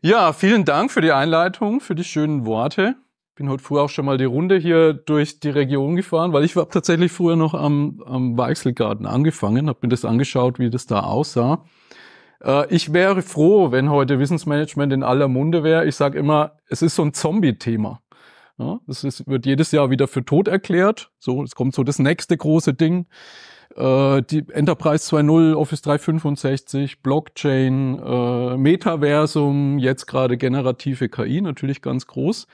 Ja, vielen Dank für die Einleitung, für die schönen Worte. Bin heute früh auch schon mal die Runde hier durch die Region gefahren, weil ich habe tatsächlich früher noch am, am Weichselgarten angefangen, habe mir das angeschaut, wie das da aussah. Äh, ich wäre froh, wenn heute Wissensmanagement in aller Munde wäre. Ich sage immer, es ist so ein Zombie-Thema. Ja, das wird jedes Jahr wieder für tot erklärt. So, es kommt so das nächste große Ding äh, die Enterprise 2.0, Office 365, Blockchain, äh, Metaversum, jetzt gerade generative KI, natürlich ganz groß.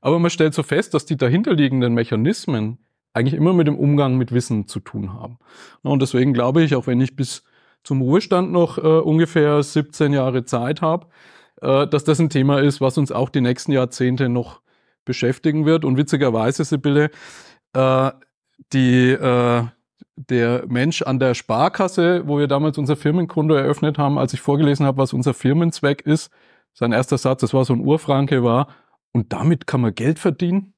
Aber man stellt so fest, dass die dahinterliegenden Mechanismen eigentlich immer mit dem Umgang mit Wissen zu tun haben. Und deswegen glaube ich, auch wenn ich bis zum Ruhestand noch äh, ungefähr 17 Jahre Zeit habe, äh, dass das ein Thema ist, was uns auch die nächsten Jahrzehnte noch beschäftigen wird. Und witzigerweise, Sibylle, äh, die, äh, der Mensch an der Sparkasse, wo wir damals unser Firmenkonto eröffnet haben, als ich vorgelesen habe, was unser Firmenzweck ist, sein erster Satz, das war so ein Urfranke, war, und damit kann man Geld verdienen?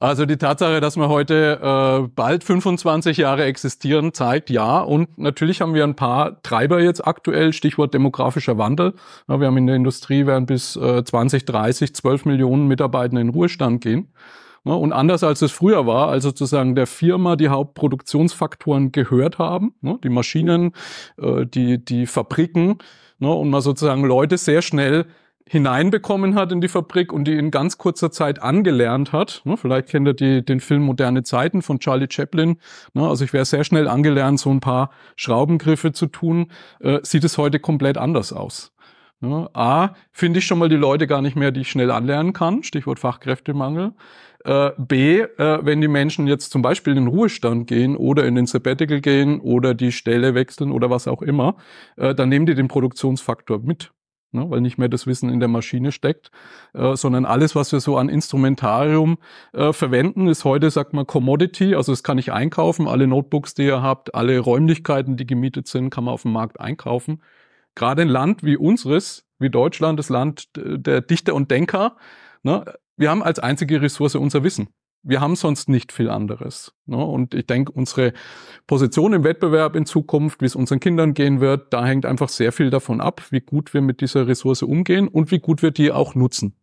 Also die Tatsache, dass wir heute äh, bald 25 Jahre existieren, zeigt ja. Und natürlich haben wir ein paar Treiber jetzt aktuell, Stichwort demografischer Wandel. Ja, wir haben in der Industrie, werden bis äh, 2030 12 Millionen Mitarbeiter in den Ruhestand gehen. Ne? Und anders als es früher war, als sozusagen der Firma die Hauptproduktionsfaktoren gehört haben, ne? die Maschinen, äh, die, die Fabriken, ne? und man sozusagen Leute sehr schnell hineinbekommen hat in die Fabrik und die in ganz kurzer Zeit angelernt hat. Vielleicht kennt ihr die, den Film Moderne Zeiten von Charlie Chaplin. Also ich wäre sehr schnell angelernt, so ein paar Schraubengriffe zu tun. Äh, sieht es heute komplett anders aus. A, finde ich schon mal die Leute gar nicht mehr, die ich schnell anlernen kann. Stichwort Fachkräftemangel. Äh, B, äh, wenn die Menschen jetzt zum Beispiel in den Ruhestand gehen oder in den Sabbatical gehen oder die Stelle wechseln oder was auch immer, äh, dann nehmen die den Produktionsfaktor mit. Ne, weil nicht mehr das Wissen in der Maschine steckt, sondern alles, was wir so an Instrumentarium verwenden, ist heute, sagt man, Commodity, also das kann ich einkaufen, alle Notebooks, die ihr habt, alle Räumlichkeiten, die gemietet sind, kann man auf dem Markt einkaufen. Gerade ein Land wie unseres, wie Deutschland, das Land der Dichter und Denker, ne, wir haben als einzige Ressource unser Wissen. Wir haben sonst nicht viel anderes. Ne? Und ich denke, unsere Position im Wettbewerb in Zukunft, wie es unseren Kindern gehen wird, da hängt einfach sehr viel davon ab, wie gut wir mit dieser Ressource umgehen und wie gut wir die auch nutzen.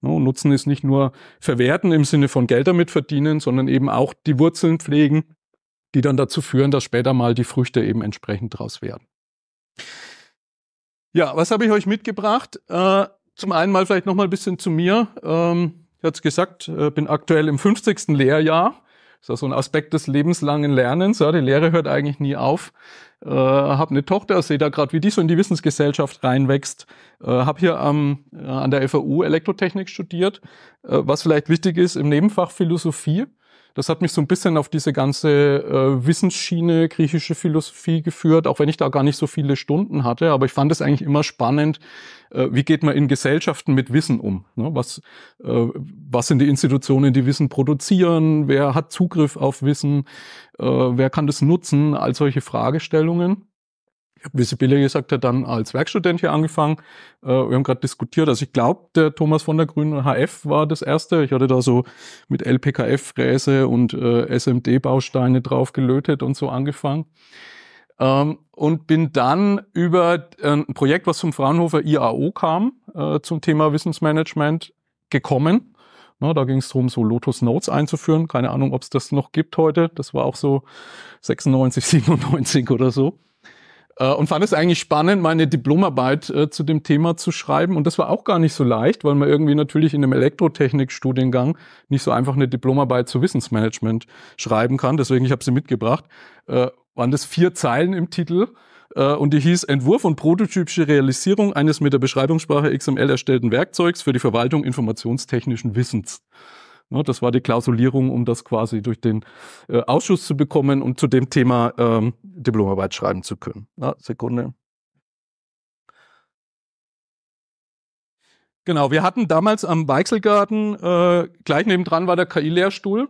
No, ne? Nutzen ist nicht nur verwerten im Sinne von Geld damit verdienen, sondern eben auch die Wurzeln pflegen, die dann dazu führen, dass später mal die Früchte eben entsprechend draus werden. Ja, was habe ich euch mitgebracht? Äh, zum einen mal vielleicht noch mal ein bisschen zu mir. Ähm, ich hatte es gesagt, äh, bin aktuell im 50. Lehrjahr. Das ist ja so ein Aspekt des lebenslangen Lernens. Ja, die Lehre hört eigentlich nie auf. Äh, habe eine Tochter, sehe da gerade, wie die so in die Wissensgesellschaft reinwächst. Äh, habe hier am, äh, an der FAU Elektrotechnik studiert, äh, was vielleicht wichtig ist im Nebenfach Philosophie. Das hat mich so ein bisschen auf diese ganze äh, Wissensschiene griechische Philosophie geführt, auch wenn ich da gar nicht so viele Stunden hatte. Aber ich fand es eigentlich immer spannend, äh, wie geht man in Gesellschaften mit Wissen um? Ne? Was, äh, was sind die Institutionen, die Wissen produzieren? Wer hat Zugriff auf Wissen? Äh, wer kann das nutzen? All solche Fragestellungen wie Sibylle gesagt hat, dann als Werkstudent hier angefangen. Äh, wir haben gerade diskutiert, also ich glaube, der Thomas von der Grünen HF war das erste. Ich hatte da so mit LPKF-Fräse und äh, SMD-Bausteine drauf gelötet und so angefangen. Ähm, und bin dann über äh, ein Projekt, was vom Fraunhofer IAO kam, äh, zum Thema Wissensmanagement gekommen. Na, da ging es darum, so Lotus Notes einzuführen. Keine Ahnung, ob es das noch gibt heute. Das war auch so 96, 97 oder so. Äh, und fand es eigentlich spannend, meine Diplomarbeit äh, zu dem Thema zu schreiben. Und das war auch gar nicht so leicht, weil man irgendwie natürlich in einem Elektrotechnik-Studiengang nicht so einfach eine Diplomarbeit zu Wissensmanagement schreiben kann. Deswegen, ich habe sie mitgebracht, äh, waren das vier Zeilen im Titel. Äh, und die hieß Entwurf und prototypische Realisierung eines mit der Beschreibungssprache XML erstellten Werkzeugs für die Verwaltung informationstechnischen Wissens. Ne, das war die Klausulierung, um das quasi durch den äh, Ausschuss zu bekommen und zu dem Thema ähm, Diplomarbeit schreiben zu können. Ja, Sekunde. Genau, wir hatten damals am Weichselgarten, äh, gleich nebendran war der KI-Lehrstuhl,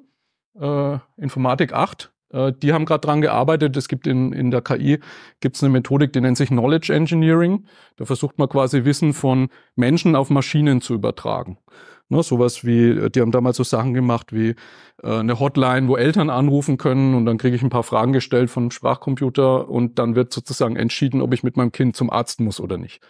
äh, Informatik 8. Äh, die haben gerade dran gearbeitet. Es gibt in, in der KI gibt's eine Methodik, die nennt sich Knowledge Engineering. Da versucht man quasi Wissen von Menschen auf Maschinen zu übertragen. Ne, sowas wie, die haben damals so Sachen gemacht wie äh, eine Hotline, wo Eltern anrufen können und dann kriege ich ein paar Fragen gestellt von einem Sprachcomputer und dann wird sozusagen entschieden, ob ich mit meinem Kind zum Arzt muss oder nicht.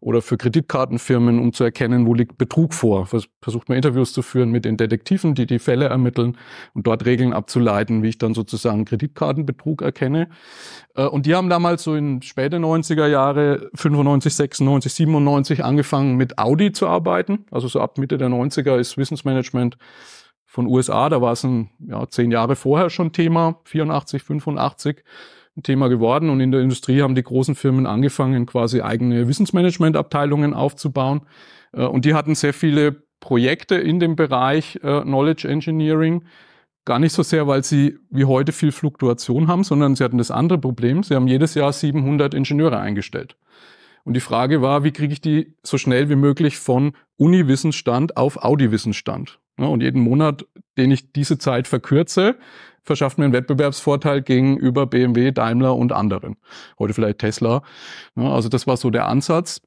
Oder für Kreditkartenfirmen, um zu erkennen, wo liegt Betrug vor. Versucht man Interviews zu führen mit den Detektiven, die die Fälle ermitteln und dort Regeln abzuleiten, wie ich dann sozusagen Kreditkartenbetrug erkenne. Äh, und die haben damals so in späte 90er Jahre, 95, 96, 97 angefangen mit Audi zu arbeiten. Also so ab Mitte der 90er ist Wissensmanagement von USA, da war es ein, ja, zehn Jahre vorher schon Thema, 84, 85 ein Thema geworden. Und in der Industrie haben die großen Firmen angefangen, quasi eigene Wissensmanagement-Abteilungen aufzubauen. Äh, und die hatten sehr viele Projekte in dem Bereich äh, Knowledge Engineering. Gar nicht so sehr, weil sie wie heute viel Fluktuation haben, sondern sie hatten das andere Problem. Sie haben jedes Jahr 700 Ingenieure eingestellt. Und die Frage war, wie kriege ich die so schnell wie möglich von Uni-Wissensstand auf Audi-Wissensstand? Ne, und jeden Monat, den ich diese Zeit verkürze, verschafft mir einen Wettbewerbsvorteil gegenüber BMW, Daimler und anderen. Heute vielleicht Tesla. Ne, also das war so der Ansatz.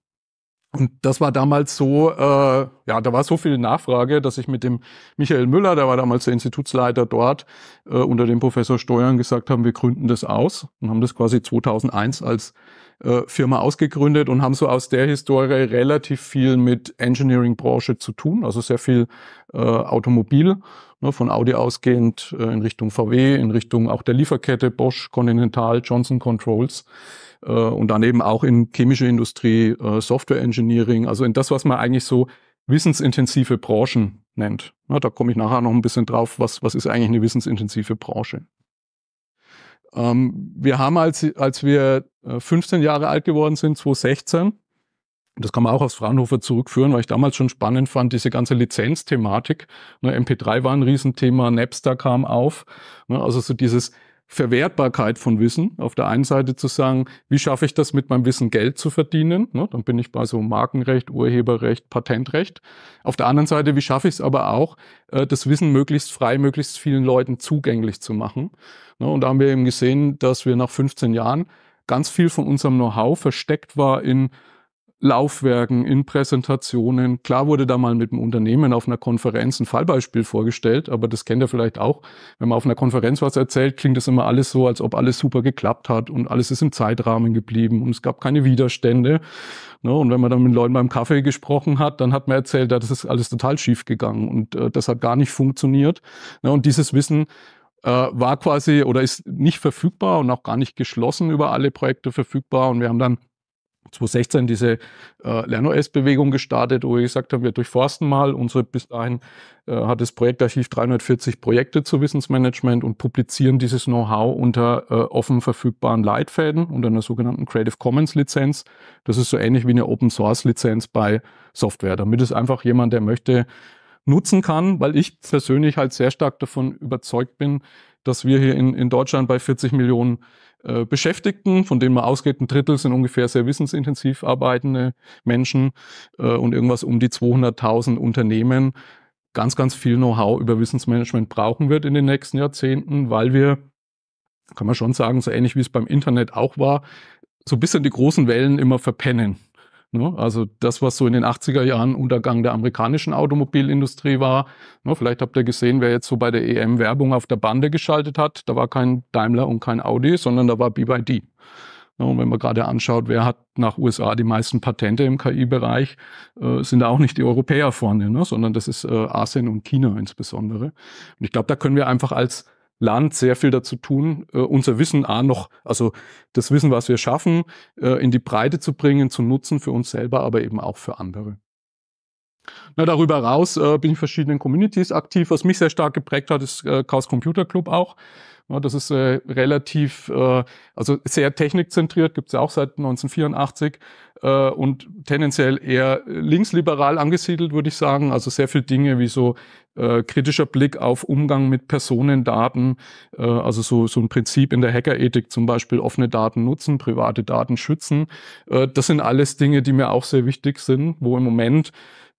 Und das war damals so, äh, ja, da war so viel Nachfrage, dass ich mit dem Michael Müller, der war damals der Institutsleiter dort, äh, unter dem Professor Steuern gesagt haben, wir gründen das aus und haben das quasi 2001 als äh, Firma ausgegründet und haben so aus der Historie relativ viel mit Engineering-Branche zu tun, also sehr viel äh, Automobil, ne, von Audi ausgehend äh, in Richtung VW, in Richtung auch der Lieferkette Bosch, Continental, Johnson Controls äh, und dann eben auch in chemische Industrie, äh, Software Engineering, also in das, was man eigentlich so wissensintensive Branchen nennt. Na, da komme ich nachher noch ein bisschen drauf, was, was ist eigentlich eine wissensintensive Branche. Ähm, wir haben, als, als wir 15 äh, Jahre alt geworden sind, 2016, das kann man auch aufs Fraunhofer zurückführen, weil ich damals schon spannend fand, diese ganze Lizenzthematik. Ne, MP3 war ein Riesenthema, Napster kam auf. Ne, also so dieses Verwertbarkeit von Wissen. Auf der einen Seite zu sagen, wie schaffe ich das mit meinem Wissen Geld zu verdienen? Ne, dann bin ich bei so Markenrecht, Urheberrecht, Patentrecht. Auf der anderen Seite, wie schaffe ich es aber auch, äh, das Wissen möglichst frei, möglichst vielen Leuten zugänglich zu machen? Ne, und da haben wir eben gesehen, dass wir nach 15 Jahren ganz viel von unserem Know-how versteckt war in Laufwerken, in Präsentationen. Klar wurde da mal mit einem Unternehmen auf einer Konferenz ein Fallbeispiel vorgestellt, aber das kennt ihr vielleicht auch. Wenn man auf einer Konferenz was erzählt, klingt das immer alles so, als ob alles super geklappt hat und alles ist im Zeitrahmen geblieben und es gab keine Widerstände. Ne? Und wenn man dann mit Leuten beim Kaffee gesprochen hat, dann hat man erzählt, das ist alles total schief gegangen und äh, das hat gar nicht funktioniert. Ne? Und dieses Wissen äh, war quasi oder ist nicht verfügbar und auch gar nicht geschlossen über alle Projekte verfügbar. Und wir haben dann 2016 diese äh, LernOS-Bewegung gestartet, wo wir gesagt haben, wir durchforsten mal. Unsere bis dahin äh, hat das Projektarchiv 340 Projekte zu Wissensmanagement und publizieren dieses Know-how unter äh, offen verfügbaren Leitfäden unter einer sogenannten Creative Commons Lizenz. Das ist so ähnlich wie eine Open Source Lizenz bei Software, damit es einfach jemand, der möchte, nutzen kann, weil ich persönlich halt sehr stark davon überzeugt bin, dass wir hier in, in Deutschland bei 40 Millionen äh, Beschäftigten, von denen man ausgeht, ein Drittel sind ungefähr sehr wissensintensiv arbeitende Menschen äh, und irgendwas um die 200.000 Unternehmen ganz, ganz viel Know-how über Wissensmanagement brauchen wird in den nächsten Jahrzehnten, weil wir, kann man schon sagen, so ähnlich wie es beim Internet auch war, so ein bisschen die großen Wellen immer verpennen. Ne? Also das, was so in den 80er Jahren Untergang der amerikanischen Automobilindustrie war. Ne? Vielleicht habt ihr gesehen, wer jetzt so bei der EM Werbung auf der Bande geschaltet hat. Da war kein Daimler und kein Audi, sondern da war BYD. Ne? Und wenn man gerade anschaut, wer hat nach USA die meisten Patente im KI-Bereich, äh, sind da auch nicht die Europäer vorne, sondern das ist äh, Asien und China insbesondere. Und ich glaube, da können wir einfach als Land sehr viel dazu tun, äh, unser Wissen auch noch, also das Wissen, was wir schaffen, äh, in die Breite zu bringen, zu nutzen für uns selber, aber eben auch für andere. Na, darüber hinaus äh, bin ich in verschiedenen Communities aktiv. Was mich sehr stark geprägt hat, ist äh, Chaos Computer Club auch. Ja, das ist äh, relativ, äh, also sehr technikzentriert, gibt es ja auch seit 1984 äh, und tendenziell eher linksliberal angesiedelt, würde ich sagen. Also sehr viele Dinge wie so äh, kritischer Blick auf Umgang mit Personendaten, äh, also so, so ein Prinzip in der Hackerethik zum Beispiel, offene Daten nutzen, private Daten schützen. Äh, das sind alles Dinge, die mir auch sehr wichtig sind, wo im Moment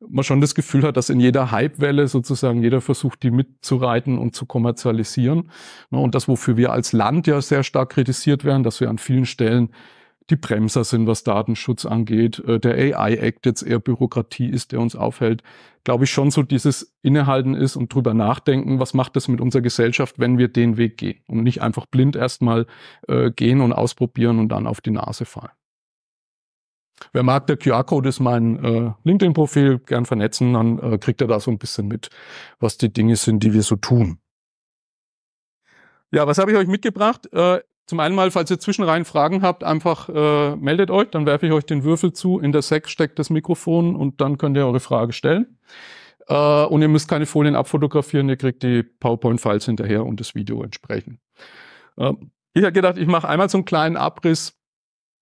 man schon das Gefühl hat, dass in jeder Hypewelle sozusagen jeder versucht, die mitzureiten und zu kommerzialisieren. Ne, und das, wofür wir als Land ja sehr stark kritisiert werden, dass wir an vielen Stellen die Bremser sind, was Datenschutz angeht, äh, der AI-Act jetzt eher Bürokratie ist, der uns aufhält, glaube ich schon so dieses Innehalten ist und drüber nachdenken, was macht das mit unserer Gesellschaft, wenn wir den Weg gehen und nicht einfach blind erstmal äh, gehen und ausprobieren und dann auf die Nase fallen. Wer mag, der QR-Code ist mein äh, LinkedIn-Profil, gern vernetzen, dann äh, kriegt er da so ein bisschen mit, was die Dinge sind, die wir so tun. Ja, was habe ich euch mitgebracht? Äh, zum einen mal, falls ihr zwischenrein Fragen habt, einfach äh, meldet euch, dann werfe ich euch den Würfel zu, in der Sack steckt das Mikrofon und dann könnt ihr eure Frage stellen. Äh, und ihr müsst keine Folien abfotografieren, ihr kriegt die PowerPoint-Files hinterher und das Video entsprechend. Äh, ich habe gedacht, ich mache einmal so einen kleinen Abriss,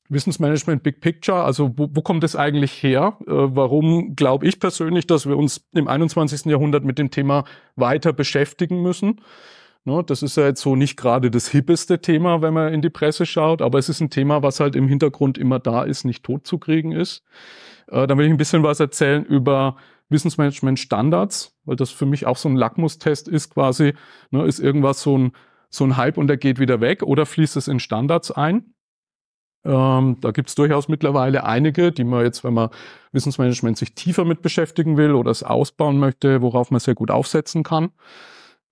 Wissensmanagement Big Picture, also wo, wo kommt es eigentlich her? Äh, warum glaube ich persönlich, dass wir uns im 21. Jahrhundert mit dem Thema weiter beschäftigen müssen? Ne, das ist ja jetzt so nicht gerade das hippeste Thema, wenn man in die Presse schaut, aber es ist ein Thema, was halt im Hintergrund immer da ist, nicht totzukriegen ist. Äh, dann will ich ein bisschen was erzählen über Wissensmanagement Standards, weil das für mich auch so ein Lackmustest ist quasi, ne, ist irgendwas so ein, so ein Hype und der geht wieder weg oder fließt es in Standards ein? Ähm, da gibt es durchaus mittlerweile einige, die man jetzt, wenn man Wissensmanagement sich tiefer mit beschäftigen will oder es ausbauen möchte, worauf man sehr gut aufsetzen kann.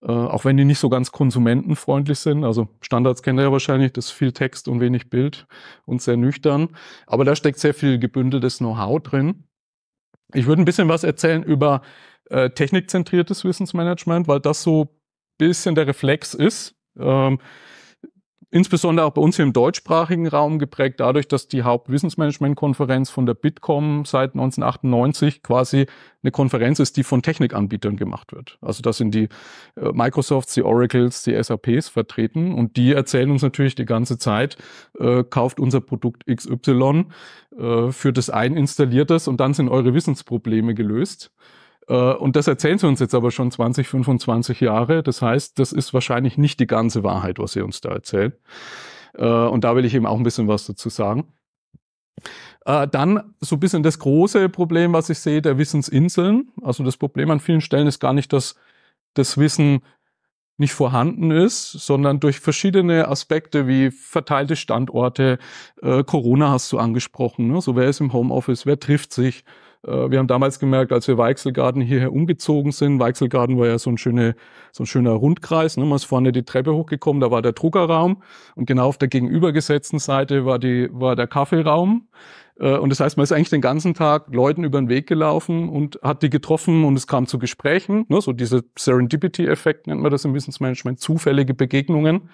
Äh, auch wenn die nicht so ganz konsumentenfreundlich sind. Also Standards kennt ihr ja wahrscheinlich, das ist viel Text und wenig Bild und sehr nüchtern. Aber da steckt sehr viel gebündeltes Know-how drin. Ich würde ein bisschen was erzählen über äh, technikzentriertes Wissensmanagement, weil das so ein bisschen der Reflex ist. Ähm, insbesondere auch bei uns hier im deutschsprachigen Raum geprägt dadurch, dass die Hauptwissensmanagement-Konferenz von der Bitkom seit 1998 quasi eine Konferenz ist, die von Technikanbietern gemacht wird. Also da sind die äh, Microsofts, die Oracles, die SAPs vertreten und die erzählen uns natürlich die ganze Zeit, äh, kauft unser Produkt XY äh, für das ein installiertes und dann sind eure Wissensprobleme gelöst. Äh, und das erzählen sie uns jetzt aber schon 20, 25 Jahre. Das heißt, das ist wahrscheinlich nicht die ganze Wahrheit, was sie uns da erzählen. Äh, und da will ich eben auch ein bisschen was dazu sagen. Äh, dann so ein bisschen das große Problem, was ich sehe, der Wissensinseln. Also das Problem an vielen Stellen ist gar nicht, dass das Wissen nicht vorhanden ist, sondern durch verschiedene Aspekte wie verteilte Standorte, äh, Corona hast du angesprochen, ne? so wer ist im Homeoffice, wer trifft sich, äh, wir haben damals gemerkt, als wir Weichselgarten hierher umgezogen sind, Weichselgarten war ja so ein, schöne, so ein schöner Rundkreis, ne? man ist vorne die Treppe hochgekommen, da war der Druckerraum und genau auf der gegenübergesetzten Seite war, die, war der Kaffeeraum. Äh, und das heißt, man ist eigentlich den ganzen Tag Leuten über den Weg gelaufen und hat die getroffen und es kam zu Gesprächen, ne? so diese Serendipity-Effekt nennt man das im Wissensmanagement, zufällige Begegnungen.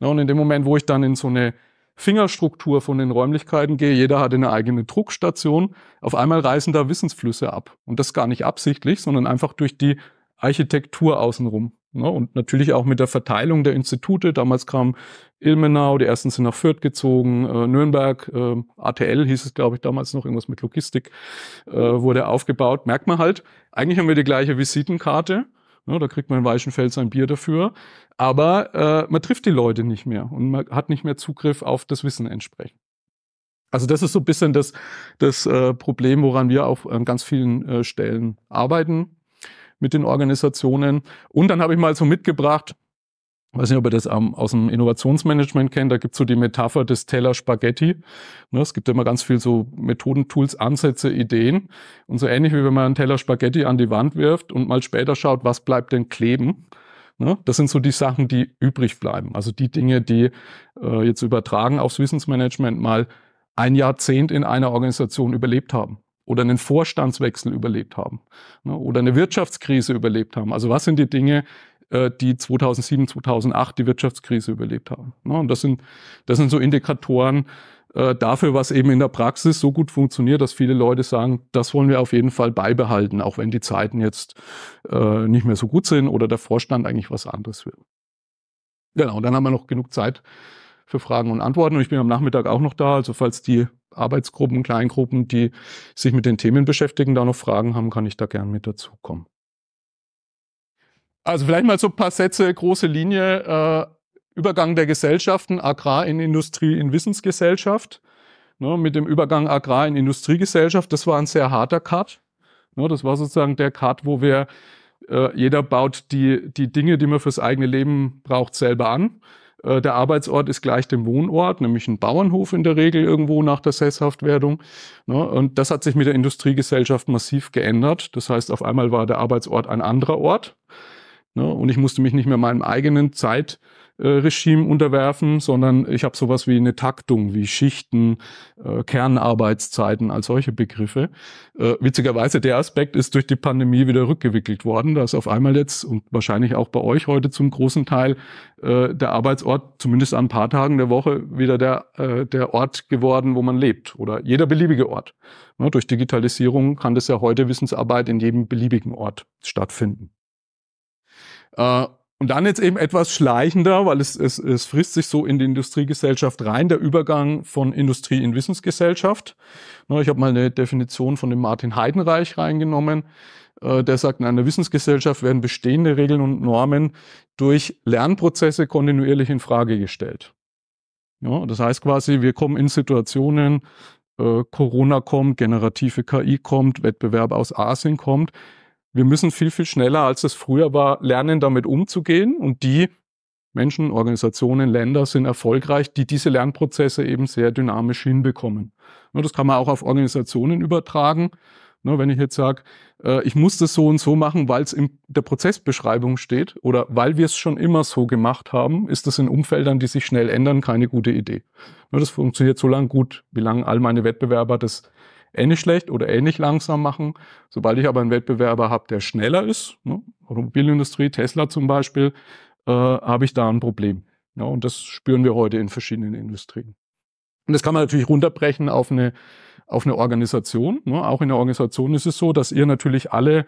Ne? Und in dem Moment, wo ich dann in so eine Fingerstruktur von den Räumlichkeiten gehe, jeder hat eine eigene Druckstation, auf einmal reißen da Wissensflüsse ab. Und das gar nicht absichtlich, sondern einfach durch die Architektur außenrum. Ne? Und natürlich auch mit der Verteilung der Institute. Damals kam Ilmenau, die ersten sind nach Fürth gezogen, äh, Nürnberg, äh, ATL hieß es, glaube ich, damals noch, irgendwas mit Logistik äh, wurde aufgebaut. Merkt man halt, eigentlich haben wir die gleiche Visitenkarte, ja, ne, da kriegt man in Weichenfeld sein Bier dafür. Aber äh, man trifft die Leute nicht mehr und man hat nicht mehr Zugriff auf das Wissen entsprechend. Also das ist so ein bisschen das, das äh, Problem, woran wir auch an ganz vielen äh, Stellen arbeiten mit den Organisationen. Und dann habe ich mal so mitgebracht, weiß nicht, ob ihr das aus dem Innovationsmanagement kennt, da gibt es so die Metapher des Teller Spaghetti. Ne, es gibt immer ganz viel so Methoden, Tools, Ansätze, Ideen. Und so ähnlich wie wenn man einen Teller Spaghetti an die Wand wirft und mal später schaut, was bleibt denn kleben. Ne? das sind so die Sachen, die übrig bleiben. Also die Dinge, die äh, jetzt übertragen aufs Wissensmanagement mal ein Jahrzehnt in einer Organisation überlebt haben oder einen Vorstandswechsel überlebt haben ne? oder eine Wirtschaftskrise überlebt haben. Also was sind die Dinge, äh, die 2007, 2008 die Wirtschaftskrise überlebt haben. Ne? Und das sind, das sind so Indikatoren äh, dafür, was eben in der Praxis so gut funktioniert, dass viele Leute sagen, das wollen wir auf jeden Fall beibehalten, auch wenn die Zeiten jetzt äh, nicht mehr so gut sind oder der Vorstand eigentlich was anderes will. Genau, und dann haben wir noch genug Zeit für Fragen und Antworten. Und ich bin am Nachmittag auch noch da. Also falls die Arbeitsgruppen, Kleingruppen, die sich mit den Themen beschäftigen, da noch Fragen haben, kann ich da gern mit dazukommen. Also vielleicht mal so ein paar Sätze, große Linie. Äh, Übergang der Gesellschaften, Agrar in Industrie in Wissensgesellschaft. Ne, mit dem Übergang Agrar in Industriegesellschaft, das war ein sehr harter Cut. Ne, das war sozusagen der Cut, wo wir, äh, jeder baut die, die Dinge, die man fürs eigene Leben braucht, selber an. Äh, der Arbeitsort ist gleich dem Wohnort, nämlich ein Bauernhof in der Regel irgendwo nach der Sesshaftwerdung. Ne, und das hat sich mit der Industriegesellschaft massiv geändert. Das heißt, auf einmal war der Arbeitsort ein anderer Ort. Ne? Und ich musste mich nicht mehr meinem eigenen Zeitregime äh, unterwerfen, sondern ich habe sowas wie eine Taktung, wie Schichten, äh, Kernarbeitszeiten als solche Begriffe. Äh, witzigerweise, der Aspekt ist durch die Pandemie wieder rückgewickelt worden, dass auf einmal jetzt und wahrscheinlich auch bei euch heute zum großen Teil äh, der Arbeitsort zumindest an ein paar Tagen der Woche wieder der, äh, der Ort geworden, wo man lebt oder jeder beliebige Ort. Ne? Durch Digitalisierung kann das ja heute Wissensarbeit in jedem beliebigen Ort stattfinden. Äh, und dann jetzt eben etwas schleichender, weil es, es, es frisst sich so in die Industriegesellschaft rein, der Übergang von Industrie in Wissensgesellschaft. Ne, ich habe mal eine Definition von dem Martin Heidenreich reingenommen. Äh, der sagt, in einer Wissensgesellschaft werden bestehende Regeln und Normen durch Lernprozesse kontinuierlich in Frage gestellt. Ja, das heißt quasi, wir kommen in Situationen, äh, Corona kommt, generative KI kommt, Wettbewerb aus Asien kommt, wir müssen viel, viel schneller, als es früher war, lernen, damit umzugehen. Und die Menschen, Organisationen, Länder sind erfolgreich, die diese Lernprozesse eben sehr dynamisch hinbekommen. Das kann man auch auf Organisationen übertragen. Ne, wenn ich jetzt sage, äh, ich muss das so und so machen, weil es in der Prozessbeschreibung steht oder weil wir es schon immer so gemacht haben, ist das in Umfeldern, die sich schnell ändern, keine gute Idee. Das funktioniert so lange gut, wie lange all meine Wettbewerber das ähnlich eh schlecht oder ähnlich eh langsam machen. Sobald ich aber einen Wettbewerber habe, der schneller ist, ne, Automobilindustrie, Tesla zum Beispiel, äh, habe ich da ein Problem. Ja, und das spüren wir heute in verschiedenen Industrien. Und das kann man natürlich runterbrechen auf eine, auf eine Organisation. Ne? Auch in der Organisation ist es so, dass ihr natürlich alle,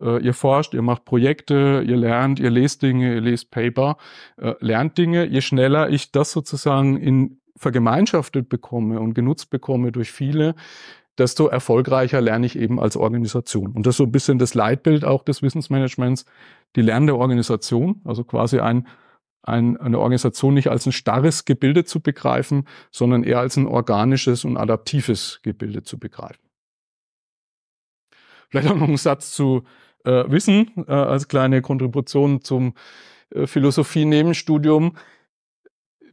äh, ihr forscht, ihr macht Projekte, ihr lernt, ihr lest Dinge, ihr lest Paper, äh, lernt Dinge. Je schneller ich das sozusagen in vergemeinschaftet bekomme und genutzt bekomme durch viele, desto erfolgreicher lerne ich eben als Organisation. Und das ist so ein bisschen das Leitbild auch des Wissensmanagements, die lernende Organisation, also quasi ein, ein, eine Organisation nicht als ein starres Gebilde zu begreifen, sondern eher als ein organisches und adaptives Gebilde zu begreifen. Vielleicht auch noch ein Satz zu äh, Wissen äh, als kleine Kontribution zum äh, Philosophie-Nebenstudium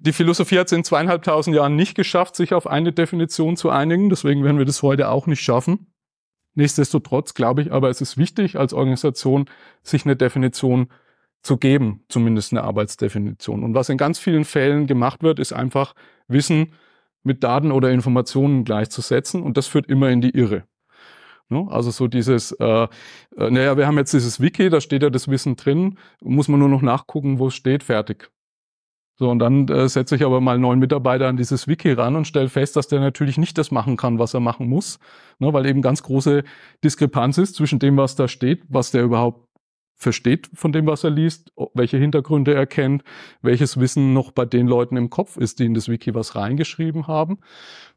die Philosophie hat es in zweieinhalbtausend Jahren nicht geschafft, sich auf eine Definition zu einigen. Deswegen werden wir das heute auch nicht schaffen. Nichtsdestotrotz glaube ich aber, es ist wichtig, als Organisation sich eine Definition zu geben, zumindest eine Arbeitsdefinition. Und was in ganz vielen Fällen gemacht wird, ist einfach Wissen mit Daten oder Informationen gleichzusetzen. Und das führt immer in die Irre. Ne? Also so dieses, äh, äh, naja, wir haben jetzt dieses Wiki, da steht ja das Wissen drin, muss man nur noch nachgucken, wo es steht, fertig. So, und dann äh, setze ich aber mal einen neuen Mitarbeiter an dieses Wiki ran und stelle fest, dass der natürlich nicht das machen kann, was er machen muss, ne, weil eben ganz große Diskrepanz ist zwischen dem, was da steht, was der überhaupt versteht von dem, was er liest, welche Hintergründe er kennt, welches Wissen noch bei den Leuten im Kopf ist, die in das Wiki was reingeschrieben haben.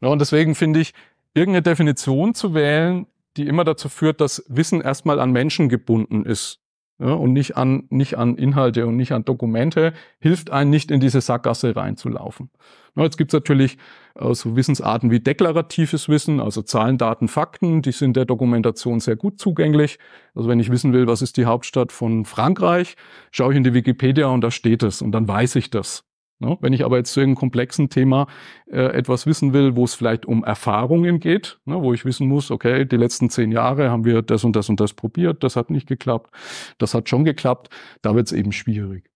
Ja, und deswegen finde ich, irgendeine Definition zu wählen, die immer dazu führt, dass Wissen erstmal an Menschen gebunden ist ja, und nicht an, nicht an Inhalte und nicht an Dokumente, hilft einem nicht in diese Sackgasse reinzulaufen. Ja, jetzt gibt's natürlich äh, so Wissensarten wie deklaratives Wissen, also Zahlen, Daten, Fakten, die sind der Dokumentation sehr gut zugänglich. Also wenn ich wissen will, was ist die Hauptstadt von Frankreich, schaue ich in die Wikipedia und da steht es und dann weiß ich das. Ne? Wenn ich aber jetzt zu einem komplexen Thema äh, etwas wissen will, wo es vielleicht um Erfahrungen geht, ne? wo ich wissen muss, okay, die letzten zehn Jahre haben wir das und das und das probiert, das hat nicht geklappt, das hat schon geklappt, da wird es eben schwierig.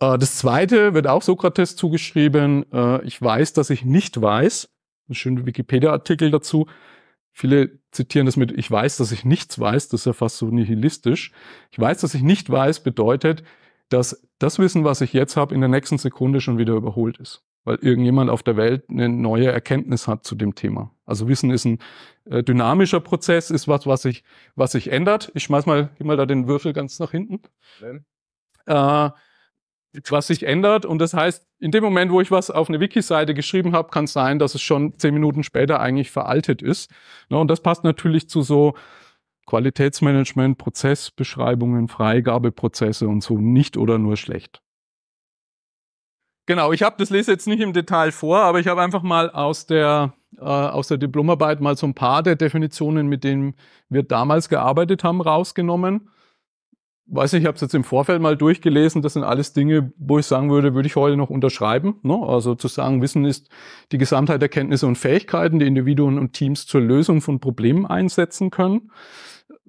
Äh, das zweite wird auch Sokrates zugeschrieben, äh, ich weiß, dass ich nicht weiß, ein schöner Wikipedia-Artikel dazu, Viele zitieren das mit, ich weiß, dass ich nichts weiß, das ist ja fast so nihilistisch. Ich weiß, dass ich nicht weiß, bedeutet, dass das Wissen, was ich jetzt habe, in der nächsten Sekunde schon wieder überholt ist, weil irgendjemand auf der Welt eine neue Erkenntnis hat zu dem Thema. Also Wissen ist ein äh, dynamischer Prozess, ist was, was sich was ich ändert. Ich schmeiß mal, gib mal da den Würfel ganz nach hinten. Äh, was sich ändert und das heißt, in dem Moment, wo ich was auf eine Wiki-Seite geschrieben habe, kann es sein, dass es schon zehn Minuten später eigentlich veraltet ist. Ne, und das passt natürlich zu so Qualitätsmanagement, Prozessbeschreibungen, Freigabeprozesse und so nicht oder nur schlecht. Genau, ich habe das lese jetzt nicht im Detail vor, aber ich habe einfach mal aus der, äh, aus der Diplomarbeit mal so ein paar der Definitionen, mit denen wir damals gearbeitet haben, rausgenommen weiß nicht, ich habe es jetzt im Vorfeld mal durchgelesen, das sind alles Dinge, wo ich sagen würde, würde ich heute noch unterschreiben. Ne? Also zu sagen, Wissen ist die Gesamtheit der Kenntnisse und Fähigkeiten, die Individuen und Teams zur Lösung von Problemen einsetzen können.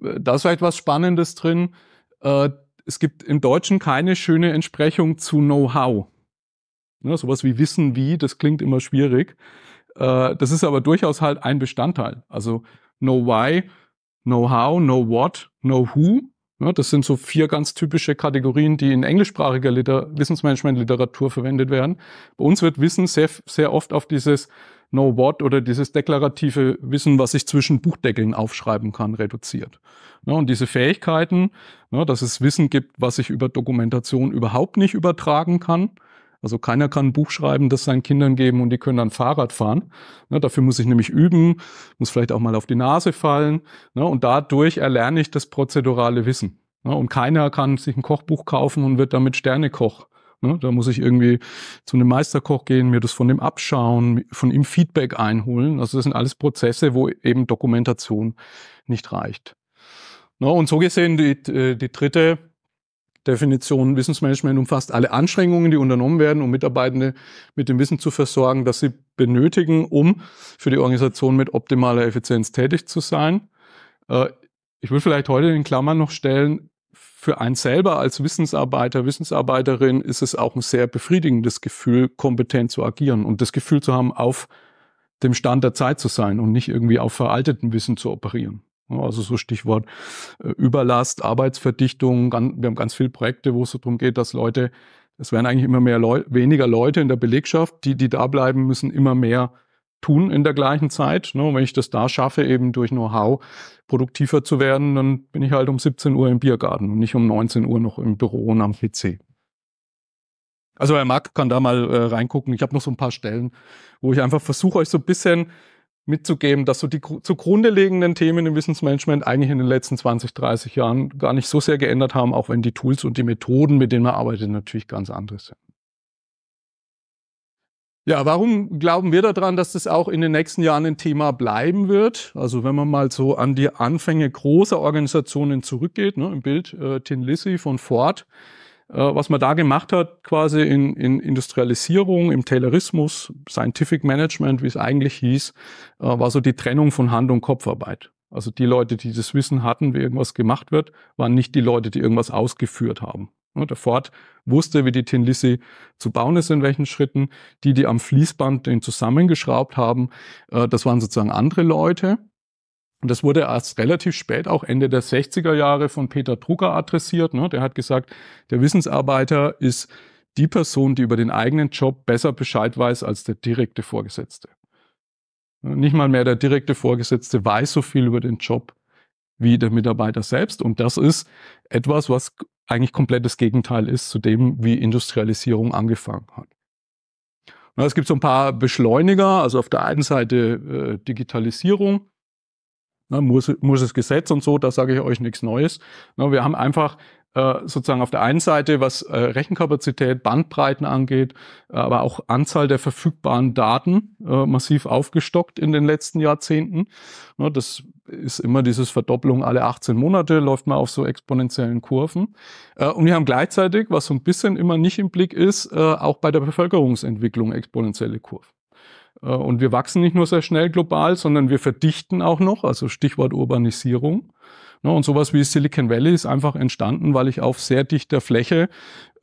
Äh, da ist etwas Spannendes drin. Äh, es gibt im Deutschen keine schöne Entsprechung zu Know-how. Ne? Sowas wie Wissen wie, das klingt immer schwierig. Äh, das ist aber durchaus halt ein Bestandteil. Also Know-why, Know-how, Know-what, Know-who Ne, das sind so vier ganz typische Kategorien, die in englischsprachiger Liter Wissensmanagement-Literatur verwendet werden. Bei uns wird Wissen sehr, sehr oft auf dieses Know-what oder dieses deklarative Wissen, was ich zwischen Buchdeckeln aufschreiben kann, reduziert. Ne, und diese Fähigkeiten, ne, dass es Wissen gibt, was ich über Dokumentation überhaupt nicht übertragen kann, also keiner kann ein Buch schreiben, das seinen Kindern geben und die können dann Fahrrad fahren. Ne, dafür muss ich nämlich üben, muss vielleicht auch mal auf die Nase fallen. Ne, und dadurch erlerne ich das prozedurale Wissen. Ne, und keiner kann sich ein Kochbuch kaufen und wird damit Sternekoch. Ne, da muss ich irgendwie zu einem Meisterkoch gehen, mir das von dem abschauen, von ihm Feedback einholen. Also das sind alles Prozesse, wo eben Dokumentation nicht reicht. Ne, und so gesehen die, äh, die dritte Definition Wissensmanagement umfasst alle Anstrengungen, die unternommen werden, um Mitarbeitende mit dem Wissen zu versorgen, das sie benötigen, um für die Organisation mit optimaler Effizienz tätig zu sein. Äh, ich will vielleicht heute in Klammern noch stellen, für einen selber als Wissensarbeiter, Wissensarbeiterin ist es auch ein sehr befriedigendes Gefühl, kompetent zu agieren und das Gefühl zu haben, auf dem Stand der Zeit zu sein und nicht irgendwie auf veraltetem Wissen zu operieren. Also so Stichwort äh, Überlast, Arbeitsverdichtung. Wir haben ganz viele Projekte, wo es so darum geht, dass Leute, es werden eigentlich immer mehr Leu weniger Leute in der Belegschaft, die, die da bleiben, müssen immer mehr tun in der gleichen Zeit. Ne? Und wenn ich das da schaffe, eben durch Know-how produktiver zu werden, dann bin ich halt um 17 Uhr im Biergarten und nicht um 19 Uhr noch im Büro und am PC. Also Herr Marc kann da mal äh, reingucken. Ich habe noch so ein paar Stellen, wo ich einfach versuche, euch so ein bisschen mitzugeben, dass so die zugrunde liegenden Themen im Wissensmanagement eigentlich in den letzten 20, 30 Jahren gar nicht so sehr geändert haben, auch wenn die Tools und die Methoden, mit denen man arbeitet, natürlich ganz andere sind. Ja, warum glauben wir daran, dass das auch in den nächsten Jahren ein Thema bleiben wird? Also wenn man mal so an die Anfänge großer Organisationen zurückgeht, ne, im Bild äh, Tin Lissy von Ford, äh, was man da gemacht hat, quasi in, in Industrialisierung, im Taylorismus, Scientific Management, wie es eigentlich hieß, äh, war so die Trennung von Hand- und Kopfarbeit. Also die Leute, die das Wissen hatten, wie irgendwas gemacht wird, waren nicht die Leute, die irgendwas ausgeführt haben. Der Ford wusste, wie die Tinlisi zu bauen ist, in welchen Schritten. Die, die am Fließband den zusammengeschraubt haben, äh, das waren sozusagen andere Leute. Und das wurde erst relativ spät, auch Ende der 60er Jahre, von Peter Drucker adressiert. Ne? Der hat gesagt, der Wissensarbeiter ist die Person, die über den eigenen Job besser Bescheid weiß als der direkte Vorgesetzte. Ne? Nicht mal mehr der direkte Vorgesetzte weiß so viel über den Job wie der Mitarbeiter selbst. Und das ist etwas, was eigentlich komplett das Gegenteil ist zu dem, wie Industrialisierung angefangen hat. es gibt so ein paar Beschleuniger, also auf der einen Seite äh, Digitalisierung, Ne, muss, muss es Gesetz und so, da sage ich euch nichts Neues. Ne, wir haben einfach äh, sozusagen auf der einen Seite, was äh, Rechenkapazität, Bandbreiten angeht, äh, aber auch Anzahl der verfügbaren Daten massiv aufgestockt in den letzten Jahrzehnten. Ne, das ist immer dieses Verdopplung alle 18 Monate, läuft man auf so exponentiellen Kurven. und wir haben gleichzeitig, was so ein bisschen immer nicht im Blick ist, auch bei der Bevölkerungsentwicklung exponentielle Kurven. Äh, und wir wachsen nicht nur sehr schnell global, sondern wir verdichten auch noch, also Stichwort Urbanisierung. Ne, und sowas wie Silicon Valley ist einfach entstanden, weil ich auf sehr dichter Fläche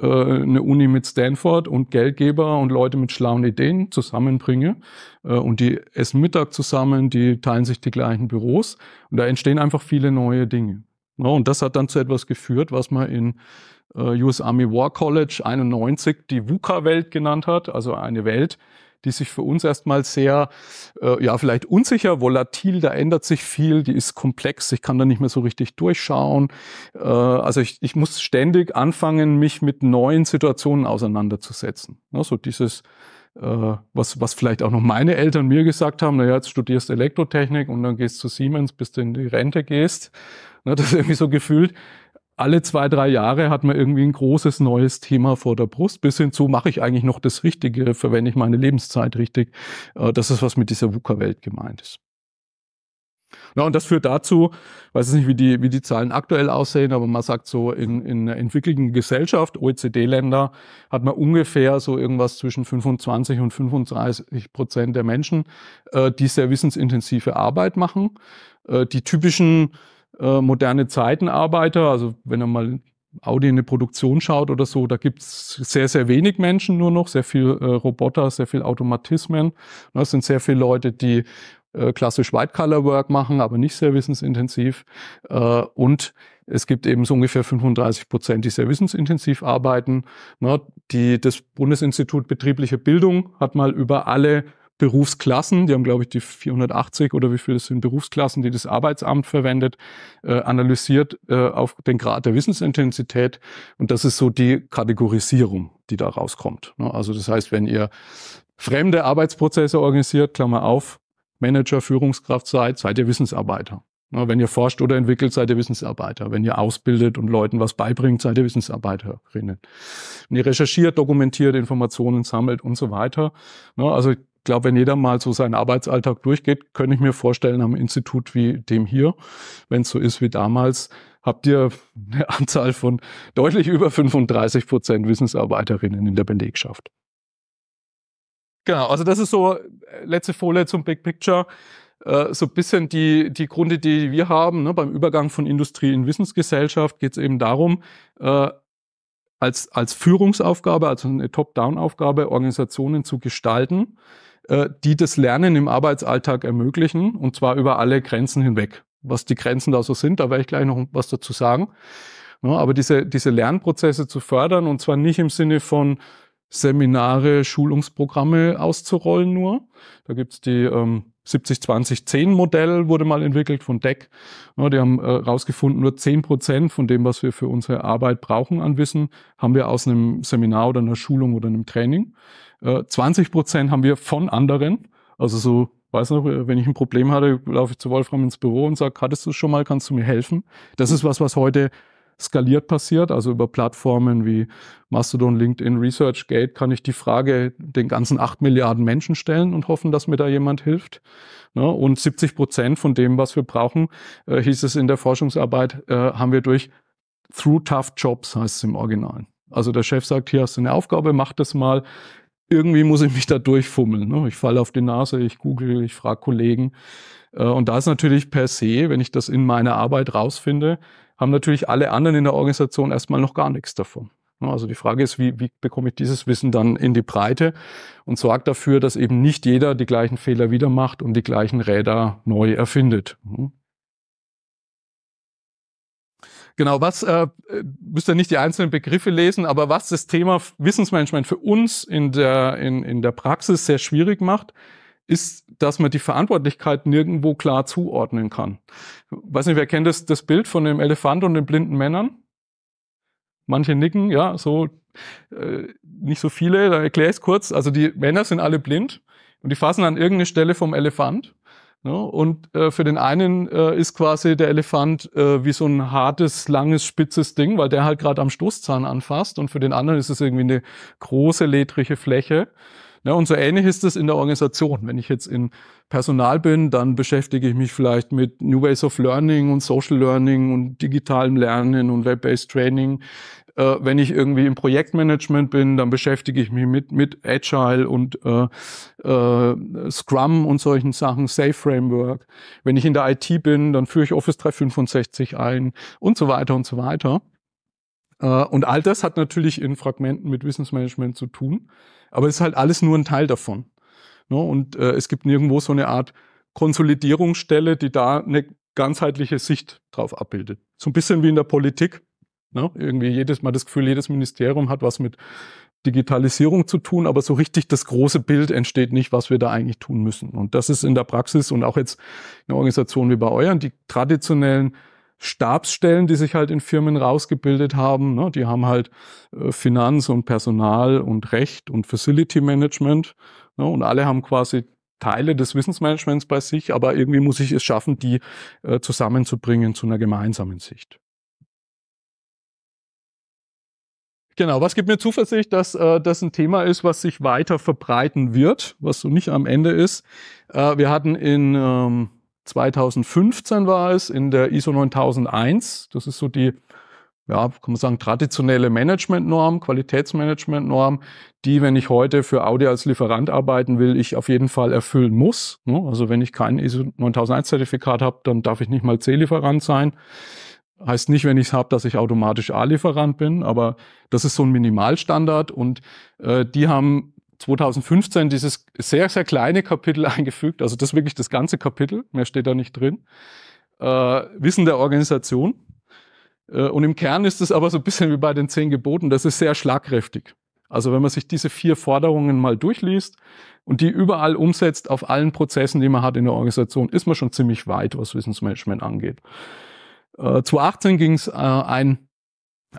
äh, eine Uni mit Stanford und Geldgeber und Leute mit schlauen Ideen zusammenbringe. Äh, und die essen Mittag zusammen, die teilen sich die gleichen Büros. Und da entstehen einfach viele neue Dinge. Ne, und das hat dann zu etwas geführt, was man in US Army War College 91 die VUCA-Welt genannt hat, also eine Welt, die sich für uns erstmal sehr, äh, ja, vielleicht unsicher, volatil, da ändert sich viel, die ist komplex, ich kann da nicht mehr so richtig durchschauen. Äh, also ich, ich muss ständig anfangen, mich mit neuen Situationen auseinanderzusetzen. Ne, so dieses, äh, was, was vielleicht auch noch meine Eltern mir gesagt haben, naja, jetzt studierst Elektrotechnik und dann gehst zu Siemens, bis du in die Rente gehst. Ne, das ist irgendwie so gefühlt, alle zwei, drei Jahre hat man irgendwie ein großes neues Thema vor der Brust, bis hin zu, mache ich eigentlich noch das Richtige, verwende ich meine Lebenszeit richtig. Äh, das ist, was mit dieser wuka welt gemeint ist. Na, und das führt dazu, weiß nicht, wie die, wie die Zahlen aktuell aussehen, aber man sagt so, in, in einer entwickelten Gesellschaft, OECD-Länder, hat man ungefähr so irgendwas zwischen 25 und 35 Prozent der Menschen, äh, die sehr wissensintensive Arbeit machen. Äh, die typischen äh, moderne Zeitenarbeiter. Also wenn er mal Audi in eine Produktion schaut oder so, da gibt es sehr, sehr wenig Menschen nur noch, sehr viel äh, Roboter, sehr viel Automatismen. Ne, es sind sehr viele Leute, die äh, klassisch White-Color-Work machen, aber nicht sehr wissensintensiv. Äh, und es gibt eben so ungefähr 35 Prozent, die sehr wissensintensiv arbeiten. Ne? Die, das Bundesinstitut Betriebliche Bildung hat mal über alle Berufsklassen, die haben, glaube ich, die 480 oder wie viel das sind Berufsklassen, die das Arbeitsamt verwendet, äh, analysiert äh, auf den Grad der Wissensintensität. Und das ist so die Kategorisierung, die da rauskommt. Ne? Also das heißt, wenn ihr fremde Arbeitsprozesse organisiert, Klammer auf, Manager, Führungskraft seid, seid ihr Wissensarbeiter. Ne? Wenn ihr forscht oder entwickelt, seid ihr Wissensarbeiter. Wenn ihr ausbildet und Leuten was beibringt, seid ihr Wissensarbeiterinnen. Wenn ihr recherchiert, dokumentiert, Informationen sammelt und so weiter. Ne? Also glaube, wenn jeder mal so seinen Arbeitsalltag durchgeht, könnte ich mir vorstellen, am Institut wie dem hier, wenn es so ist wie damals, habt ihr eine Anzahl von deutlich über 35 Prozent Wissensarbeiterinnen in der Belegschaft. Genau, also das ist so, äh, letzte Folie zum Big Picture, äh, so ein bisschen die, die Gründe, die wir haben. Ne? Beim Übergang von Industrie in Wissensgesellschaft geht es eben darum, äh, als, als Führungsaufgabe, also eine Top-Down-Aufgabe, Organisationen zu gestalten, äh, die das Lernen im Arbeitsalltag ermöglichen, und zwar über alle Grenzen hinweg. Was die Grenzen da so sind, da werde ich gleich noch was dazu sagen. Aber diese, diese Lernprozesse zu fördern, und zwar nicht im Sinne von Seminare, Schulungsprogramme auszurollen nur. Da gibt es die ähm, 70-20-10-Modell, wurde mal entwickelt von DEC. Ja, die haben herausgefunden, äh, nur 10 Prozent von dem, was wir für unsere Arbeit brauchen an Wissen, haben wir aus einem Seminar oder einer Schulung oder einem Training. 20 äh, Prozent haben wir von anderen. Also so, weiß noch, äh, wenn ich ein Problem hatte, laufe ich zu Wolfram ins Büro und sage, hattest du es schon mal, kannst du mir helfen? Das ist was, was heute skaliert passiert, also über Plattformen wie Mastodon, LinkedIn, ResearchGate, kann ich die Frage den ganzen 8 Milliarden Menschen stellen und hoffen, dass mir da jemand hilft. Ne? Und 70 Prozent von dem, was wir brauchen, äh, hieß es in der Forschungsarbeit, haben wir durch Through Tough Jobs, heißt es im Originalen. Also der Chef sagt, hier hast du eine Aufgabe, mach das mal irgendwie muss ich mich da durchfummeln. Ne? Ich falle auf die Nase, ich google, ich frage Kollegen. Äh, und da ist natürlich per se, wenn ich das in meiner Arbeit rausfinde, haben natürlich alle anderen in der Organisation erstmal noch gar nichts davon. Ne? Also die Frage ist, wie, wie bekomme ich dieses Wissen dann in die Breite und sorge dafür, dass eben nicht jeder die gleichen Fehler wieder macht und die gleichen Räder neu erfindet. Ne? Genau, was äh, müsst ihr nicht die einzelnen Begriffe lesen, aber was das Thema Wissensmanagement für uns in der, in, in der Praxis sehr schwierig macht, ist, dass man die Verantwortlichkeit nirgendwo klar zuordnen kann. Ich weiß nicht, wer kennt das, das Bild von dem Elefant und den blinden Männern? Manche nicken, ja, so äh, nicht so viele, dann erkläre ich es kurz. Also die Männer sind alle blind und die fassen an irgendeine Stelle vom Elefant ja, ne? und äh, für den einen äh, ist quasi der Elefant äh, wie so ein hartes, langes, spitzes Ding, weil der halt gerade am Stoßzahn anfasst. Und für den anderen ist es irgendwie eine große, ledrige Fläche. Ja, ne? und so ähnlich ist es in der Organisation. Wenn ich jetzt in Personal bin, dann beschäftige ich mich vielleicht mit New Ways of Learning und Social Learning und digitalem Lernen und Web-Based Training. Äh, wenn ich irgendwie im Projektmanagement bin, dann beschäftige ich mich mit, mit Agile und äh, äh, Scrum und solchen Sachen, Safe Framework. Wenn ich in der IT bin, dann führe ich Office 365 ein und so weiter und so weiter. Äh, und all das hat natürlich in Fragmenten mit Wissensmanagement zu tun, aber es ist halt alles nur ein Teil davon. Ne? Und äh, es gibt nirgendwo so eine Art Konsolidierungsstelle, die da eine ganzheitliche Sicht drauf abbildet. So ein bisschen wie in der Politik. Ne? Irgendwie jedes Mal das Gefühl, jedes Ministerium hat was mit Digitalisierung zu tun, aber so richtig das große Bild entsteht nicht, was wir da eigentlich tun müssen. Und das ist in der Praxis und auch jetzt in Organisationen wie bei euren, die traditionellen Stabsstellen, die sich halt in Firmen rausgebildet haben, ne? die haben halt äh, Finanz und Personal und Recht und Facility Management ne? und alle haben quasi Teile des Wissensmanagements bei sich, aber irgendwie muss ich es schaffen, die äh, zusammenzubringen zu einer gemeinsamen Sicht. Genau, was gibt mir Zuversicht, dass äh, das ein Thema ist, was sich weiter verbreiten wird, was so nicht am Ende ist. Äh, wir hatten in ähm, 2015 war es in der ISO 9001, das ist so die ja, kann man sagen, traditionelle Managementnorm, Qualitätsmanagementnorm, die, wenn ich heute für Audi als Lieferant arbeiten will, ich auf jeden Fall erfüllen muss. Ne? Also wenn ich kein ISO 9001 Zertifikat habe, dann darf ich nicht mal C-Lieferant sein. Heißt nicht, wenn ich es habe, dass ich automatisch A-Lieferant bin, aber das ist so ein Minimalstandard und äh, die haben 2015 dieses sehr, sehr kleine Kapitel eingefügt, also das wirklich das ganze Kapitel, mehr steht da nicht drin, äh, Wissen der Organisation. Äh, und im Kern ist es aber so ein bisschen wie bei den zehn Geboten, das ist sehr schlagkräftig. Also wenn man sich diese vier Forderungen mal durchliest und die überall umsetzt auf allen Prozessen, die man hat in der Organisation, ist man schon ziemlich weit, was Wissensmanagement angeht. Äh, 2018 ging es äh, ein,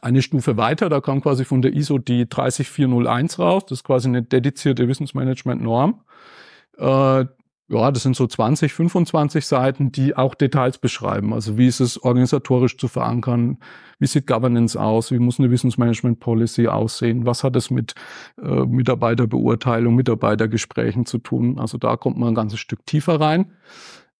eine Stufe weiter, da kam quasi von der ISO die 30401 raus, das ist quasi eine dedizierte Wissensmanagement-Norm. Äh, ja, das sind so 20, 25 Seiten, die auch Details beschreiben. Also wie ist es organisatorisch zu verankern? Wie sieht Governance aus? Wie muss eine Wissensmanagement Policy aussehen? Was hat es mit äh, Mitarbeiterbeurteilung, Mitarbeitergesprächen zu tun? Also da kommt man ein ganzes Stück tiefer rein.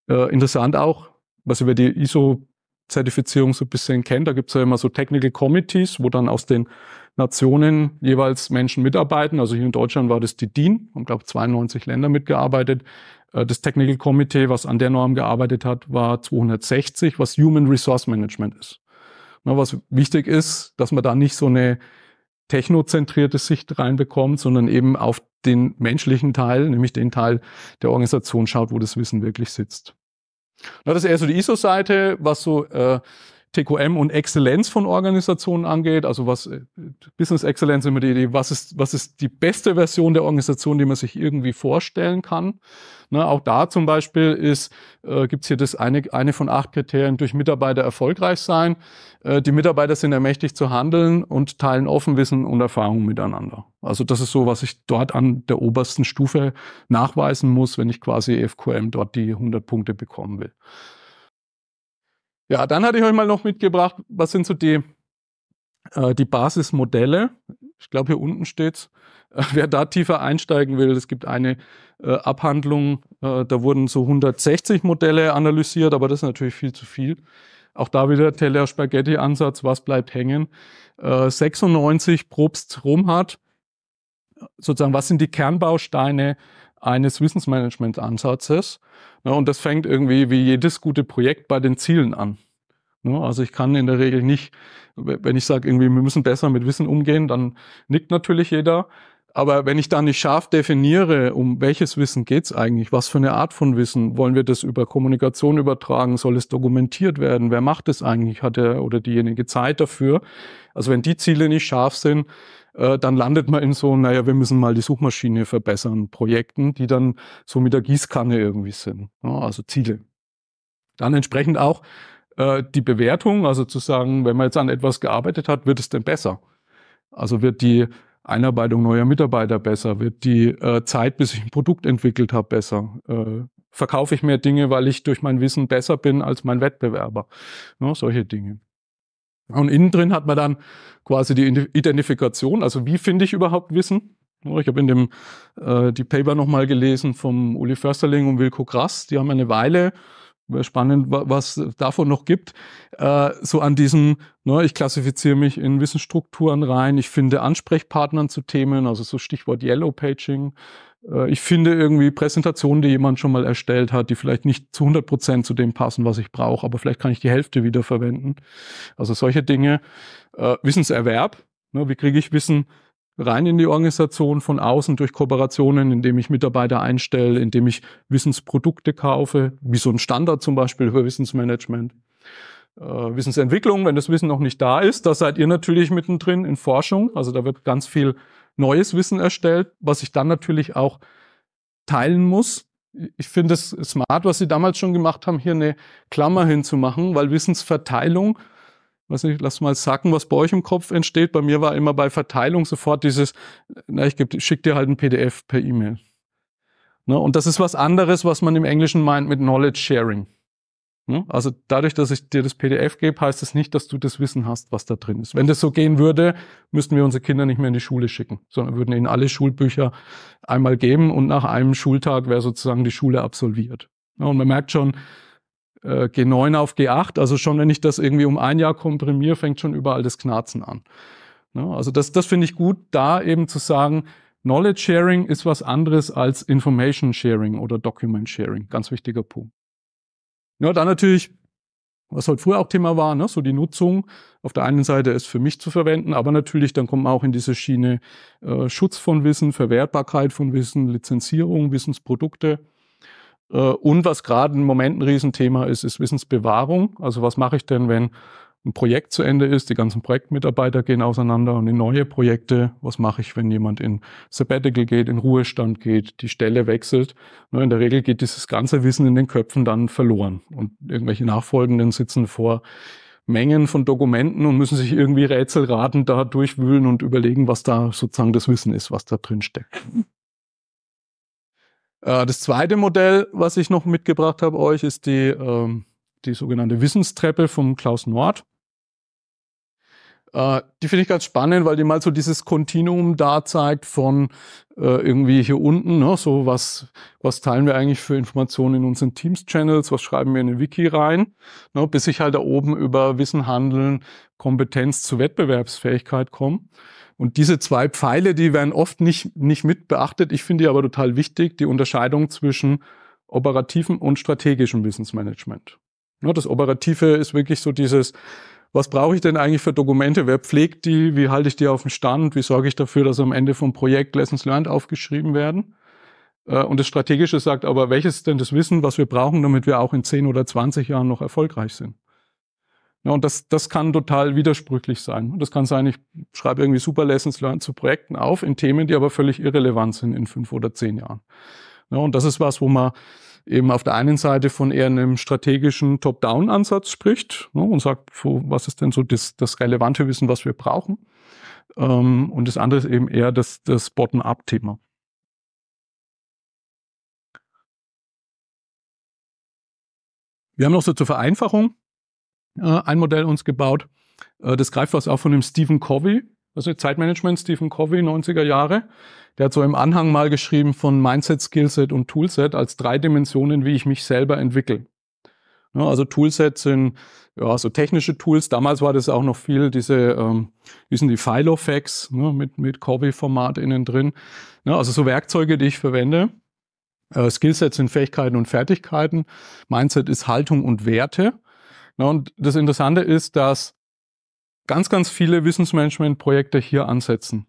Äh, interessant auch, was über die ISO Zertifizierung so ein bisschen kennt. Da gibt es ja immer so Technical Committees, wo dann aus den Nationen jeweils Menschen mitarbeiten. Also hier in Deutschland war das die DIN, haben glaube 92 Länder mitgearbeitet. Äh, das Technical Committee, was an der Norm gearbeitet hat, war 260, was Human Resource Management ist. was wichtig ist, dass man da nicht so eine technozentrierte Sicht reinbekommt, sondern eben auf den menschlichen Teil, nämlich den Teil der Organisation schaut, wo das Wissen wirklich sitzt. Na, das ist eher so die ISO-Seite, was so äh, TQM und Exzellenz von Organisationen angeht. Also was äh, Business Exzellenz immer die Idee, was ist, was ist die beste Version der Organisation, die man sich irgendwie vorstellen kann. Ne, auch da zum Beispiel ist, äh, gibt hier das eine, eine von acht Kriterien durch Mitarbeiter erfolgreich sein. Äh, die Mitarbeiter sind ermächtigt zu handeln und teilen offen Wissen und Erfahrungen miteinander. Also das ist so, was ich dort an der obersten Stufe nachweisen muss, wenn ich quasi e FQM dort die 100 Punkte bekommen will. Ja, dann hatte ich euch mal noch mitgebracht, was sind so die, äh, die Basismodelle. Ich glaube, hier unten steht's. Äh, wer da tiefer einsteigen will, es gibt eine äh, Abhandlung, äh, da wurden so 160 Modelle analysiert, aber das ist natürlich viel zu viel. Auch da wieder Teller-Spaghetti-Ansatz, was bleibt hängen. 96 äh, probst rum hat, sozusagen, was sind die Kernbausteine eines Wissensmanagement-Ansatzes. Ne, und das fängt irgendwie wie jedes gute Projekt bei den Zielen an. Ne, also ich kann in der Regel nicht, wenn ich sage, irgendwie, wir müssen besser mit Wissen umgehen, dann nickt natürlich jeder. Aber wenn ich da nicht scharf definiere, um welches Wissen geht's eigentlich, was für eine Art von Wissen, wollen wir das über Kommunikation übertragen, soll es dokumentiert werden, wer macht es eigentlich, hat er oder diejenige Zeit dafür. Also wenn die Ziele nicht scharf sind, äh, dann landet man in so, naja, wir müssen mal die Suchmaschine verbessern, Projekten, die dann so mit der Gießkanne irgendwie sind, ja, ne, also Ziele. Dann entsprechend auch äh, die Bewertung, also zu sagen, wenn man jetzt an etwas gearbeitet hat, wird es denn besser? Also wird die Einarbeitung neuer Mitarbeiter besser? Wird die äh, Zeit, bis ich ein Produkt entwickelt habe, besser? Äh, verkaufe ich mehr Dinge, weil ich durch mein Wissen besser bin als mein Wettbewerber? Ja, ne, solche Dinge. Und innen drin hat man dann quasi die Identifikation, also wie finde ich überhaupt Wissen? Ich habe in dem äh, die Paper nochmal gelesen vom Uli Försterling und Wilko Grass. Die haben eine Weile, spannend, was davon noch gibt, äh, so an diesem, ne, ich klassifiziere mich in Wissensstrukturen rein, ich finde Ansprechpartnern zu Themen, also so Stichwort Yellow Paging, äh, ich finde irgendwie Präsentationen, die jemand schon mal erstellt hat, die vielleicht nicht zu 100 Prozent zu dem passen, was ich brauche, aber vielleicht kann ich die Hälfte wieder verwenden. Also solche Dinge. Äh, Wissenserwerb. Ne, wie kriege ich Wissen rein in die Organisation von außen durch Kooperationen, indem ich Mitarbeiter einstelle, indem ich Wissensprodukte kaufe, wie so ein Standard zum Beispiel für Wissensmanagement. Äh, Wissensentwicklung, wenn das Wissen noch nicht da ist, da seid ihr natürlich mittendrin in Forschung. Also da wird ganz viel neues Wissen erstellt, was ich dann natürlich auch teilen muss. Ich finde es smart, was Sie damals schon gemacht haben, hier eine Klammer hinzumachen, weil Wissensverteilung, weiß nicht, lass mal sagen, was bei euch im Kopf entsteht. Bei mir war immer bei Verteilung sofort dieses, na, ich schicke dir halt ein PDF per E-Mail. Ne? Und das ist was anderes, was man im Englischen meint mit Knowledge Sharing. Ne? Also dadurch, dass ich dir das PDF gebe, heißt es das nicht, dass du das Wissen hast, was da drin ist. Wenn das so gehen würde, müssten wir unsere Kinder nicht mehr in die Schule schicken, sondern würden ihnen alle Schulbücher einmal geben und nach einem Schultag wäre sozusagen die Schule absolviert. Und man merkt schon, äh, G9 auf G8, also schon wenn ich das irgendwie um ein Jahr komprimiere, fängt schon überall das Knarzen an. Also das, das finde ich gut, da eben zu sagen, Knowledge Sharing ist was anderes als Information Sharing oder Document Sharing. Ganz wichtiger Punkt. Ja, dann natürlich, was halt früher auch Thema war, ne? so die Nutzung. Auf der einen Seite ist für mich zu verwenden, aber natürlich, dann kommt man auch in diese Schiene äh, Schutz von Wissen, Verwertbarkeit von Wissen, Lizenzierung, Wissensprodukte. Äh, und was gerade im Moment ein Riesenthema ist, ist Wissensbewahrung. Also was mache ich denn, wenn ein Projekt zu Ende ist, die ganzen Projektmitarbeiter gehen auseinander und in neue Projekte, was mache ich, wenn jemand in Sabbatical geht, in Ruhestand geht, die Stelle wechselt. Ne, in der Regel geht dieses ganze Wissen in den Köpfen dann verloren und irgendwelche Nachfolgenden sitzen vor Mengen von Dokumenten und müssen sich irgendwie rätselratend da durchwühlen und überlegen, was da sozusagen das Wissen ist, was da drin steckt. Äh, das zweite Modell, was ich noch mitgebracht habe euch, ist die, ähm, die sogenannte Wissenstreppe von Klaus Nord. Äh, die finde ich ganz spannend, weil die mal so dieses Kontinuum da zeigt von äh, irgendwie hier unten, ne, so was, was teilen wir eigentlich für Informationen in unseren Teams-Channels, was schreiben wir in den Wiki rein, ne, bis ich halt da oben über Wissen, Handeln, Kompetenz zu Wettbewerbsfähigkeit komme. Und diese zwei Pfeile, die werden oft nicht, nicht mit beachtet. Ich finde die aber total wichtig, die Unterscheidung zwischen operativem und strategischem Wissensmanagement. Ne? Das Operative ist wirklich so dieses, was brauche ich denn eigentlich für Dokumente? Wer pflegt die? Wie halte ich die auf dem Stand? Wie sorge ich dafür, dass am Ende vom Projekt Lessons Learned aufgeschrieben werden? Äh, und das Strategische sagt aber, welches ist denn das Wissen, was wir brauchen, damit wir auch in 10 oder 20 Jahren noch erfolgreich sind? Ja, und das, das kann total widersprüchlich sein. Und das kann sein, ich schreibe irgendwie super Lessons Learned zu Projekten auf in Themen, die aber völlig irrelevant sind in fünf oder zehn Jahren. Ja, und das ist was, wo man eben auf der einen Seite von eher einem strategischen Top-Down-Ansatz spricht ne, und sagt, so, was ist denn so das, das relevante Wissen, was wir brauchen? Ähm, und das andere ist eben eher das, das Bottom-up-Thema. Wir haben noch so zur Vereinfachung äh, ein Modell uns gebaut. Äh, das greift was auch von dem Stephen Covey, das also ist Zeitmanagement, Stephen Covey, 90er Jahre. Der hat so im Anhang mal geschrieben von Mindset, Skillset und Toolset als drei Dimensionen, wie ich mich selber entwickle. Ja, also Toolset sind ja, so technische Tools. Damals war das auch noch viel, diese, ähm, wie sind die Filofax ne, mit, mit Covey-Format innen drin. Ja, also so Werkzeuge, die ich verwende. Äh, Skillsets sind Fähigkeiten und Fertigkeiten. Mindset ist Haltung und Werte. Ja, und das Interessante ist, dass ganz, ganz viele Wissensmanagement-Projekte hier ansetzen.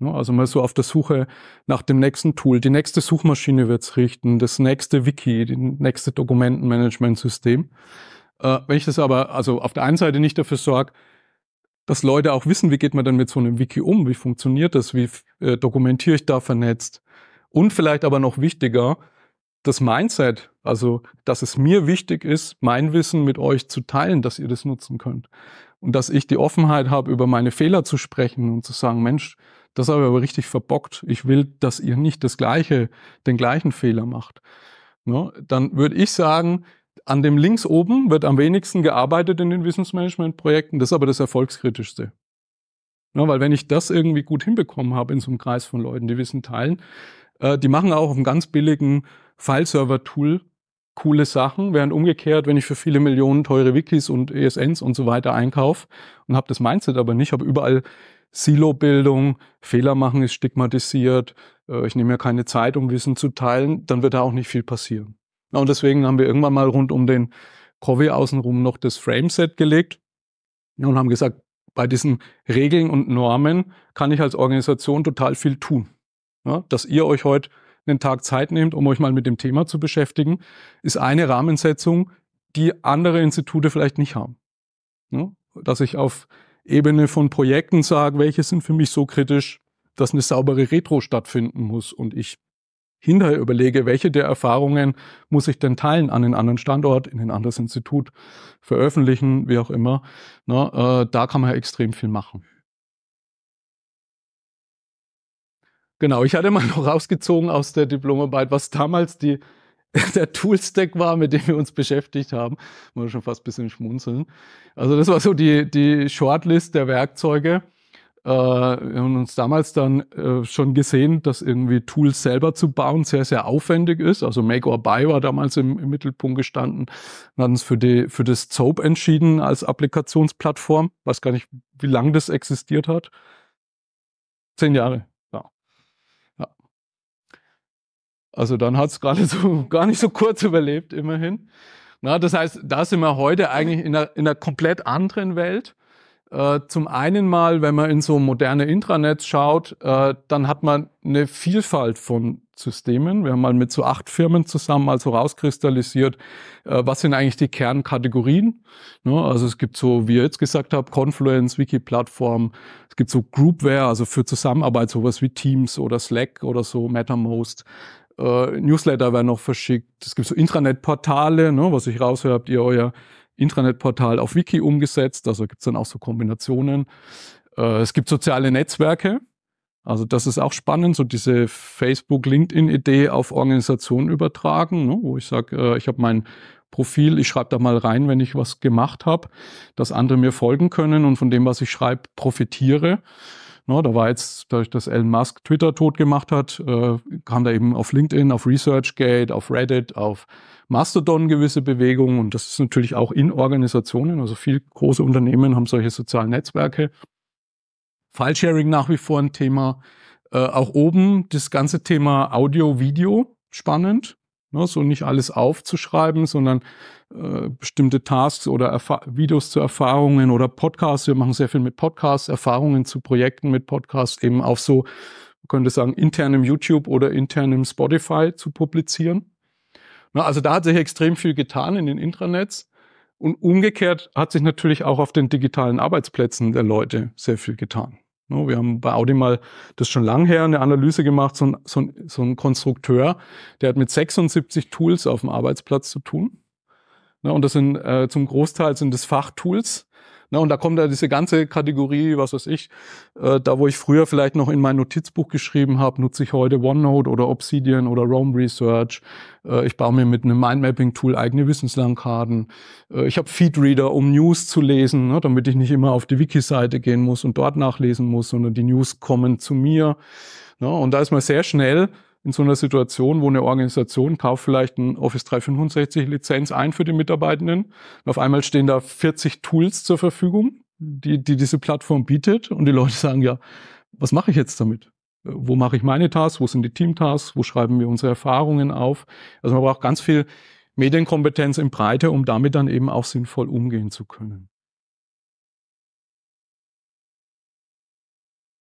Also mal so auf der Suche nach dem nächsten Tool. Die nächste Suchmaschine wird es richten, das nächste Wiki, das nächste Dokumentenmanagementsystem. Äh, wenn ich das aber also auf der einen Seite nicht dafür sorge, dass Leute auch wissen, wie geht man denn mit so einem Wiki um, wie funktioniert das, wie äh, dokumentiere ich da vernetzt. Und vielleicht aber noch wichtiger, das Mindset, also dass es mir wichtig ist, mein Wissen mit euch zu teilen, dass ihr das nutzen könnt. Und dass ich die Offenheit habe, über meine Fehler zu sprechen und zu sagen, Mensch, das habe ich aber richtig verbockt. Ich will, dass ihr nicht das gleiche, den gleichen Fehler macht. Ne? Dann würde ich sagen, an dem links oben wird am wenigsten gearbeitet in den Wissensmanagement-Projekten. Das ist aber das erfolgskritischste. Ne? Weil wenn ich das irgendwie gut hinbekommen habe in so einem Kreis von Leuten, die Wissen teilen, äh, die machen auch auf einem ganz billigen File-Server-Tool coole Sachen, während umgekehrt, wenn ich für viele Millionen teure Wikis und ESNs und so weiter einkaufe und habe das Mindset aber nicht, habe überall Silo-Bildung, Fehler machen ist stigmatisiert, äh, ich nehme ja keine Zeit, um Wissen zu teilen, dann wird da auch nicht viel passieren. und deswegen haben wir irgendwann mal rund um den Covey außenrum noch das Frameset gelegt und haben gesagt, bei diesen Regeln und Normen kann ich als Organisation total viel tun. dass ihr euch heute einen Tag Zeit nehmt, um euch mal mit dem Thema zu beschäftigen, ist eine Rahmensetzung, die andere Institute vielleicht nicht haben. Ne? Dass ich auf Ebene von Projekten sage, welche sind für mich so kritisch, dass eine saubere Retro stattfinden muss und ich hinterher überlege, welche der Erfahrungen muss ich denn teilen an den anderen Standort, in ein anderes Institut, veröffentlichen, wie auch immer. Ne? Äh, da kann man ja extrem viel machen. Genau, ich hatte mal noch rausgezogen aus der Diplomarbeit, was damals die, der Toolstack war, mit dem wir uns beschäftigt haben. Muss schon fast ein bisschen schmunzeln. Also das war so die, die Shortlist der Werkzeuge. Äh, wir haben uns damals dann äh, schon gesehen, dass irgendwie Tools selber zu bauen sehr, sehr aufwendig ist. Also Make or Buy war damals im, im Mittelpunkt gestanden. Wir hatten uns für, die, für das Zope entschieden als Applikationsplattform. Weiß gar nicht, wie lange das existiert hat. Zehn Jahre. Also dann hat es gerade so gar nicht so kurz überlebt, immerhin. Na, das heißt, da sind wir heute eigentlich in einer, in einer komplett anderen Welt. Äh, zum einen mal, wenn man in so moderne Intranets schaut, äh, dann hat man eine Vielfalt von Systemen. Wir haben mal mit so acht Firmen zusammen also rauskristallisiert, äh, was sind eigentlich die Kernkategorien. Ne? Also es gibt so, wie ihr jetzt gesagt habt, Confluence, Wiki-Plattform, es gibt so Groupware, also für Zusammenarbeit sowas wie Teams oder Slack oder so, Mattermost. Äh, Newsletter werden noch verschickt. Es gibt so Intranet-Portale, ne, was ich raushöre, habt ihr euer Intranet-Portal auf Wiki umgesetzt. Also gibt es dann auch so Kombinationen. Äh, es gibt soziale Netzwerke. Also das ist auch spannend, so diese Facebook-LinkedIn-Idee auf Organisationen übertragen, ne, wo ich sage, äh, ich habe mein Profil, ich schreibe da mal rein, wenn ich was gemacht habe, dass andere mir folgen können und von dem, was ich schreibe, profitiere. No, ne, da war jetzt, dadurch, dass Elon Musk Twitter tot gemacht hat, äh, kam da eben auf LinkedIn, auf ResearchGate, auf Reddit, auf Mastodon gewisse Bewegungen. Und das ist natürlich auch in Organisationen. Also viele große Unternehmen haben solche sozialen Netzwerke. Filesharing nach wie vor ein Thema. Äh, auch oben das ganze Thema Audio, Video spannend. Ne? So nicht alles aufzuschreiben, sondern äh, bestimmte Tasks oder Erfa Videos zu Erfahrungen oder Podcasts. Wir machen sehr viel mit Podcasts, Erfahrungen zu Projekten mit Podcasts eben auf so, man könnte sagen, internem YouTube oder internem Spotify zu publizieren. Na, also da hat sich extrem viel getan in den Intranets. Und umgekehrt hat sich natürlich auch auf den digitalen Arbeitsplätzen der Leute sehr viel getan. Wir haben bei Audi mal das schon lang her eine Analyse gemacht, so ein, so ein, so ein Konstrukteur, der hat mit 76 Tools auf dem Arbeitsplatz zu tun. Ne, und das sind äh, zum Großteil sind das Fachtools. Ne, und da kommt ja diese ganze Kategorie, was weiß ich, äh, da wo ich früher vielleicht noch in mein Notizbuch geschrieben habe, nutze ich heute OneNote oder Obsidian oder Roam Research. Äh, ich baue mir mit einem Mindmapping-Tool eigene Wissenslandkarten. Äh, ich habe Feedreader, um News zu lesen, ne, damit ich nicht immer auf die Wiki-Seite gehen muss und dort nachlesen muss, sondern die News kommen zu mir. Ne, und da ist man sehr schnell in so einer Situation, wo eine Organisation kauft vielleicht ein Office 365 Lizenz ein für die Mitarbeitenden und auf einmal stehen da 40 Tools zur Verfügung, die, die diese Plattform bietet und die Leute sagen ja, was mache ich jetzt damit? Wo mache ich meine Tasks? Wo sind die Team-Tasks? Wo schreiben wir unsere Erfahrungen auf? Also man braucht ganz viel Medienkompetenz in Breite, um damit dann eben auch sinnvoll umgehen zu können.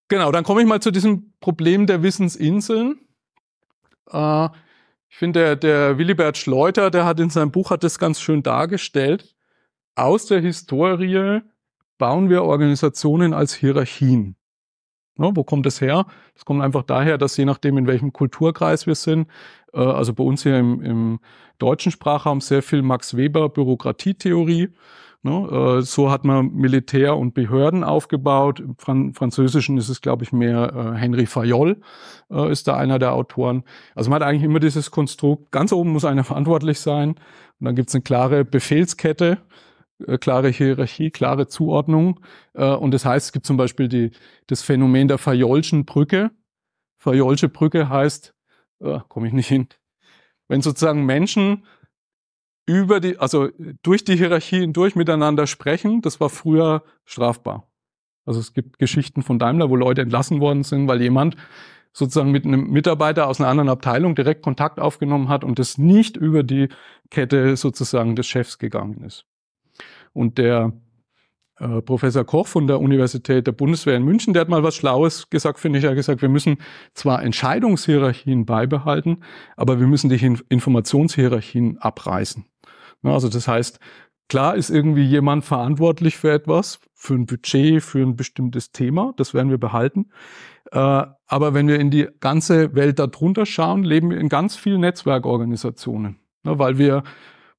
Genau, dann komme ich mal zu diesem Problem der Wissensinseln. Äh, ich finde, der, der Willibert Schleuter, der hat in seinem Buch hat das ganz schön dargestellt. Aus der Historie bauen wir Organisationen als Hierarchien. Ne, wo kommt das her? Das kommt einfach daher, dass je nachdem, in welchem Kulturkreis wir sind, äh, also bei uns hier im, im deutschen Sprachraum sehr viel Max Weber Bürokratietheorie. Ne? Äh, so hat man Militär und Behörden aufgebaut. Im Fran Französischen ist es, glaube ich, mehr äh, Henry Fayol äh, ist da einer der Autoren. Also man hat eigentlich immer dieses Konstrukt, ganz oben muss einer verantwortlich sein und dann gibt es eine klare Befehlskette, äh, klare Hierarchie, klare Zuordnung. Äh, und das heißt, es gibt zum Beispiel die, das Phänomen der Fayolschen Brücke. Fayolsche Brücke heißt, äh, komme ich nicht hin, wenn sozusagen Menschen über die, also durch die Hierarchien durch miteinander sprechen, das war früher strafbar. Also es gibt Geschichten von Daimler, wo Leute entlassen worden sind, weil jemand sozusagen mit einem Mitarbeiter aus einer anderen Abteilung direkt Kontakt aufgenommen hat und das nicht über die Kette sozusagen des Chefs gegangen ist. Und der äh, Professor Koch von der Universität der Bundeswehr in München, der hat mal was Schlaues gesagt, finde ich. Er hat gesagt, wir müssen zwar Entscheidungshierarchien beibehalten, aber wir müssen die Informationshierarchien abreißen. Ne, also das heißt, klar ist irgendwie jemand verantwortlich für etwas, für ein Budget, für ein bestimmtes Thema, das werden wir behalten. Äh, aber wenn wir in die ganze Welt darunter schauen, leben wir in ganz vielen Netzwerkorganisationen, ne, weil wir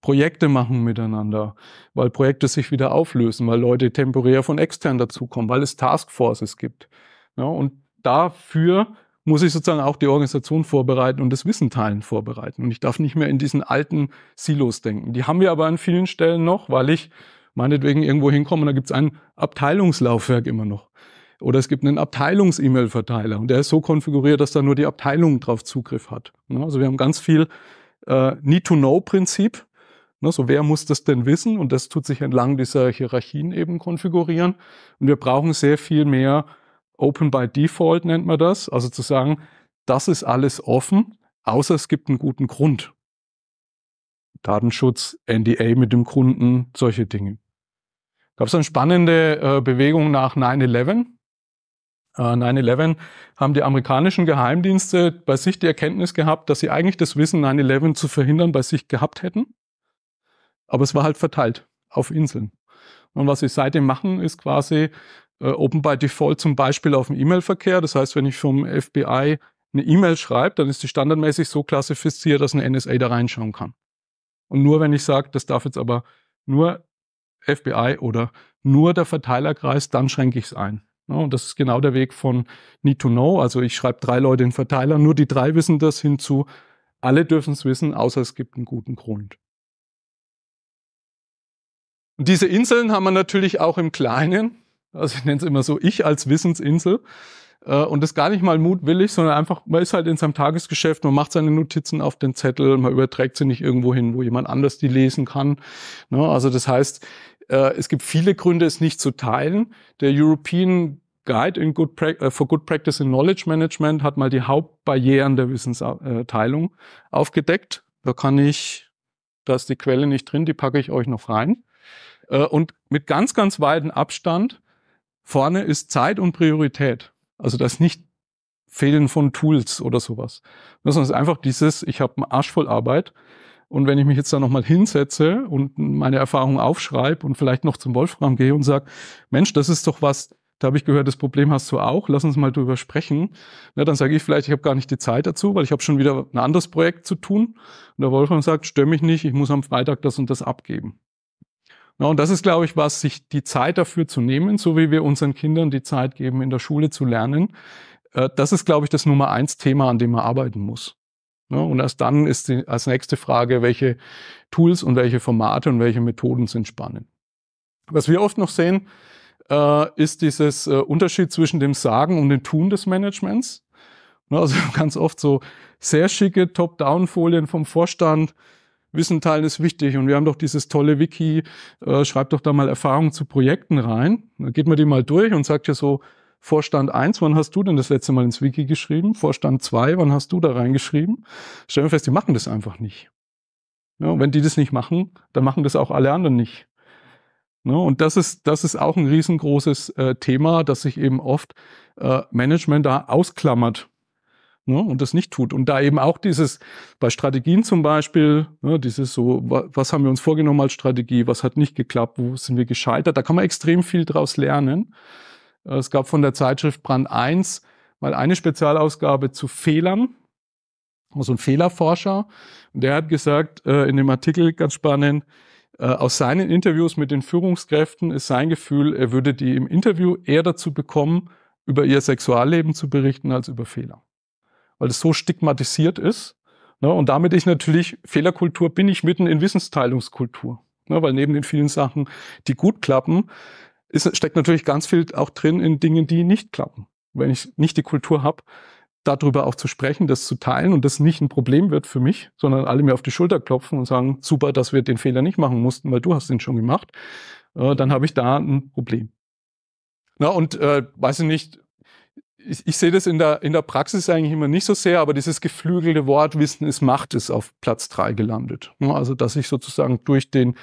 Projekte machen miteinander, weil Projekte sich wieder auflösen, weil Leute temporär von extern dazukommen, weil es Taskforces gibt. Ne, und dafür muss ich sozusagen auch die Organisation vorbereiten und das Wissen teilen vorbereiten. Und ich darf nicht mehr in diesen alten Silos denken. Die haben wir aber an vielen Stellen noch, weil ich meinetwegen irgendwo hinkomme und da gibt es ein Abteilungslaufwerk immer noch. Oder es gibt einen Abteilungs-E-Mail-Verteiler und der ist so konfiguriert, dass da nur die Abteilung drauf Zugriff hat. Ne? Also wir haben ganz viel äh, Need-to-Know-Prinzip. Ne? So, wer muss das denn wissen? Und das tut sich entlang dieser Hierarchien eben konfigurieren. Und wir brauchen sehr viel mehr Open by Default nennt man das, also zu sagen, das ist alles offen, außer es gibt einen guten Grund. Datenschutz, NDA mit dem Kunden, solche Dinge. Gab es eine spannende äh, Bewegung nach 9-11. Äh, 9-11 haben die amerikanischen Geheimdienste bei sich die Erkenntnis gehabt, dass sie eigentlich das Wissen 9-11 zu verhindern bei sich gehabt hätten. Aber es war halt verteilt auf Inseln. Und was sie seitdem machen, ist quasi äh, Open by Default zum Beispiel auf dem E-Mail-Verkehr. Das heißt, wenn ich vom FBI eine E-Mail schreibe, dann ist die standardmäßig so klassifiziert, dass eine NSA da reinschauen kann. Und nur wenn ich sage, das darf jetzt aber nur FBI oder nur der Verteilerkreis, dann schränke ich es ein. Ja, und das ist genau der Weg von Need to Know. Also ich schreibe drei Leute in Verteiler, nur die drei wissen das hinzu. Alle dürfen es wissen, außer es gibt einen guten Grund. Und diese Inseln haben wir natürlich auch im Kleinen. Also ich nenne es immer so, ich als Wissensinsel. Äh, und das gar nicht mal mutwillig, sondern einfach, man ist halt in seinem Tagesgeschäft, man macht seine Notizen auf den Zettel, man überträgt sie nicht irgendwo hin, wo jemand anders die lesen kann. Ne, also das heißt, äh, es gibt viele Gründe, es nicht zu teilen. Der European Guide good äh, for Good Practice in Knowledge Management hat mal die Hauptbarrieren der Wissensteilung aufgedeckt. Da kann ich, da ist die Quelle nicht drin, die packe ich euch noch rein. Und mit ganz, ganz weiten Abstand Vorne ist Zeit und Priorität. Also das nicht Fehlen von Tools oder sowas. Das ist einfach dieses, ich habe einen Arsch voll Arbeit und wenn ich mich jetzt da nochmal hinsetze und meine Erfahrung aufschreibe und vielleicht noch zum Wolfram gehe und sage, Mensch, das ist doch was, da habe ich gehört, das Problem hast du auch, lass uns mal drüber sprechen. Na, dann sage ich vielleicht, ich habe gar nicht die Zeit dazu, weil ich habe schon wieder ein anderes Projekt zu tun. Und der Wolfram sagt, stör mich nicht, ich muss am Freitag das und das abgeben. Ja, und das ist, glaube ich, was sich die Zeit dafür zu nehmen, so wie wir unseren Kindern die Zeit geben, in der Schule zu lernen. Äh, das ist, glaube ich, das Nummer eins Thema, an dem man arbeiten muss. Ja, und erst dann ist die, als nächste Frage, welche Tools und welche Formate und welche Methoden sind spannend. Was wir oft noch sehen, äh, ist dieses äh, Unterschied zwischen dem Sagen und dem Tun des Managements. Also ganz oft so sehr schicke Top-Down-Folien vom Vorstand, Wissen teilen ist wichtig und wir haben doch dieses tolle Wiki, äh, schreibt doch da mal Erfahrungen zu Projekten rein. Dann geht man die mal durch und sagt ja so, Vorstand 1, wann hast du denn das letzte Mal ins Wiki geschrieben? Vorstand 2, wann hast du da reingeschrieben? Stellen wir fest, die machen das einfach nicht. Ja, wenn die das nicht machen, dann machen das auch alle anderen nicht. Ne, und das ist, das ist auch ein riesengroßes äh, Thema, dass sich eben oft äh, Management da ausklammert ne, und das nicht tut. Und da eben auch dieses, bei Strategien zum Beispiel, ne, dieses so, was haben wir uns vorgenommen als Strategie, was hat nicht geklappt, wo sind wir gescheitert, da kann man extrem viel draus lernen. Äh, es gab von der Zeitschrift Brand 1 mal eine Spezialausgabe zu Fehlern, also ein Fehlerforscher. Und der hat gesagt, äh, in dem Artikel ganz spannend, äh, aus seinen Interviews mit den Führungskräften ist sein Gefühl, er würde die im Interview eher dazu bekommen, über ihr Sexualleben zu berichten als über Fehler weil es so stigmatisiert ist. Ne? Und damit ich natürlich Fehlerkultur bin ich mitten in Wissensteilungskultur. Ne? Weil neben den vielen Sachen, die gut klappen, ist, steckt natürlich ganz viel auch drin in Dingen, die nicht klappen. Wenn ich nicht die Kultur habe, darüber auch zu sprechen, das zu teilen und das nicht ein Problem wird für mich, sondern alle mir auf die Schulter klopfen und sagen, super, dass wir den Fehler nicht machen mussten, weil du hast den schon gemacht, äh, dann habe ich da ein Problem. Na, und äh, weiß ich nicht, ich, ich sehe das in der, in der Praxis eigentlich immer nicht so sehr, aber dieses geflügelte Wort Wissen ist Macht ist auf Platz drei gelandet. Also, dass ich sozusagen durch den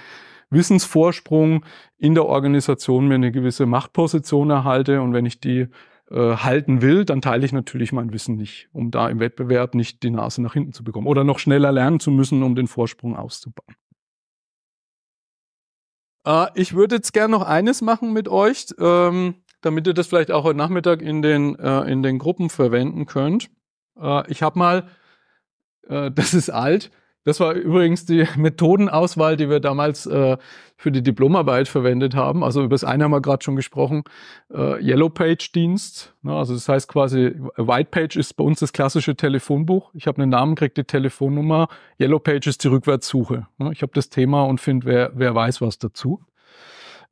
Wissensvorsprung in der Organisation mir eine gewisse Machtposition erhalte und wenn ich die äh, halten will, dann teile ich natürlich mein Wissen nicht, um da im Wettbewerb nicht die Nase nach hinten zu bekommen oder noch schneller lernen zu müssen, um den Vorsprung auszubauen. Äh, ich würde jetzt gerne noch eines machen mit euch. Ähm, damit ihr das vielleicht auch heute Nachmittag in den, äh, in den Gruppen verwenden könnt. Äh, ich habe mal, äh, das ist alt, das war übrigens die Methodenauswahl, die wir damals äh, für die Diplomarbeit verwendet haben. Also über das eine haben wir gerade schon gesprochen, äh, Yellow Page Dienst. Ne? Also das heißt quasi, White Page ist bei uns das klassische Telefonbuch. Ich habe einen Namen, kriege die Telefonnummer. Yellow Page ist die Rückwärtssuche. Ne? Ich habe das Thema und finde, wer, wer weiß was dazu.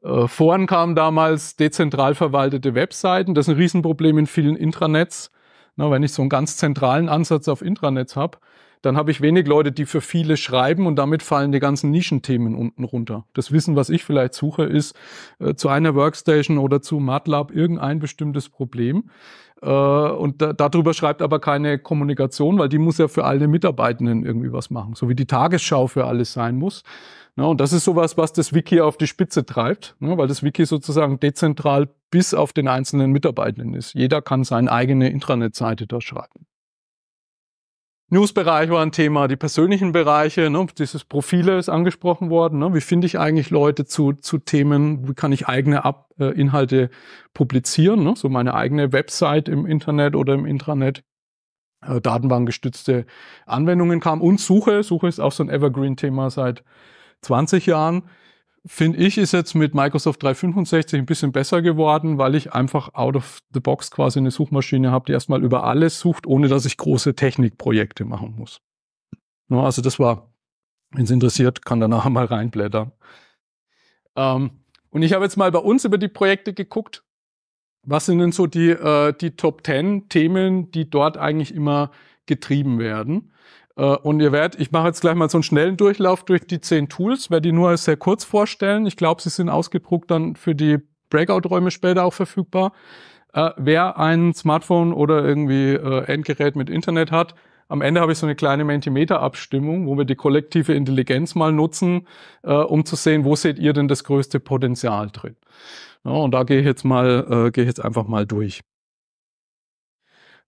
Äh, Foren kamen damals dezentral verwaltete Webseiten. Das ist ein Riesenproblem in vielen Intranets. Na, wenn ich so einen ganz zentralen Ansatz auf Intranets habe, dann habe ich wenig Leute, die für viele schreiben und damit fallen die ganzen Nischenthemen unten runter. Das Wissen, was ich vielleicht suche, ist äh, zu einer Workstation oder zu MATLAB irgendein bestimmtes Problem. Äh, und da, darüber schreibt aber keine Kommunikation, weil die muss ja für alle Mitarbeitenden irgendwie was machen, so wie die Tagesschau für alles sein muss. Ja, ne, und das ist sowas, was das Wiki auf die Spitze treibt, ne, weil das Wiki sozusagen dezentral bis auf den einzelnen Mitarbeitenden ist. Jeder kann seine eigene Intranet-Seite da schreiben. News-Bereich war ein Thema, die persönlichen Bereiche, ne, dieses Profile ist angesprochen worden. Ne, wie finde ich eigentlich Leute zu, zu Themen? Wie kann ich eigene Ab äh, Inhalte publizieren? Ne, so meine eigene Website im Internet oder im Intranet. Äh, Datenbankgestützte Anwendungen kamen und Suche. Suche ist auch so ein Evergreen-Thema seit 20 Jahren, finde ich, ist jetzt mit Microsoft 365 ein bisschen besser geworden, weil ich einfach out of the box quasi eine Suchmaschine habe, die erstmal über alles sucht, ohne dass ich große Technikprojekte machen muss. No, ne, also das war, wenn es interessiert, kann da nachher mal reinblättern. Ähm, und ich habe jetzt mal bei uns über die Projekte geguckt. Was sind denn so die, äh, die Top 10 Themen, die dort eigentlich immer getrieben werden? Äh, und ihr werdet, ich mache jetzt gleich mal so einen schnellen Durchlauf durch die zehn Tools, werde die nur sehr kurz vorstellen. Ich glaube, sie sind ausgedruckt dann für die Breakout-Räume später auch verfügbar. Äh, wer ein Smartphone oder irgendwie äh, Endgerät mit Internet hat, am Ende habe ich so eine kleine Mentimeter-Abstimmung, wo wir die kollektive Intelligenz mal nutzen, äh, um zu sehen, wo seht ihr denn das größte Potenzial drin. Ja, und da gehe ich jetzt mal, äh, gehe ich jetzt einfach mal durch.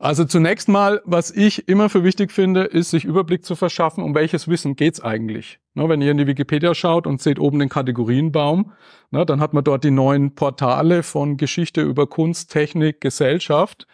Also zunächst mal, was ich immer für wichtig finde, ist, sich Überblick zu verschaffen, um welches Wissen geht's eigentlich. Ne, wenn ihr in die Wikipedia schaut und seht oben den Kategorienbaum, ne, dann hat man dort die neuen Portale von Geschichte über Kunst, Technik, Gesellschaft.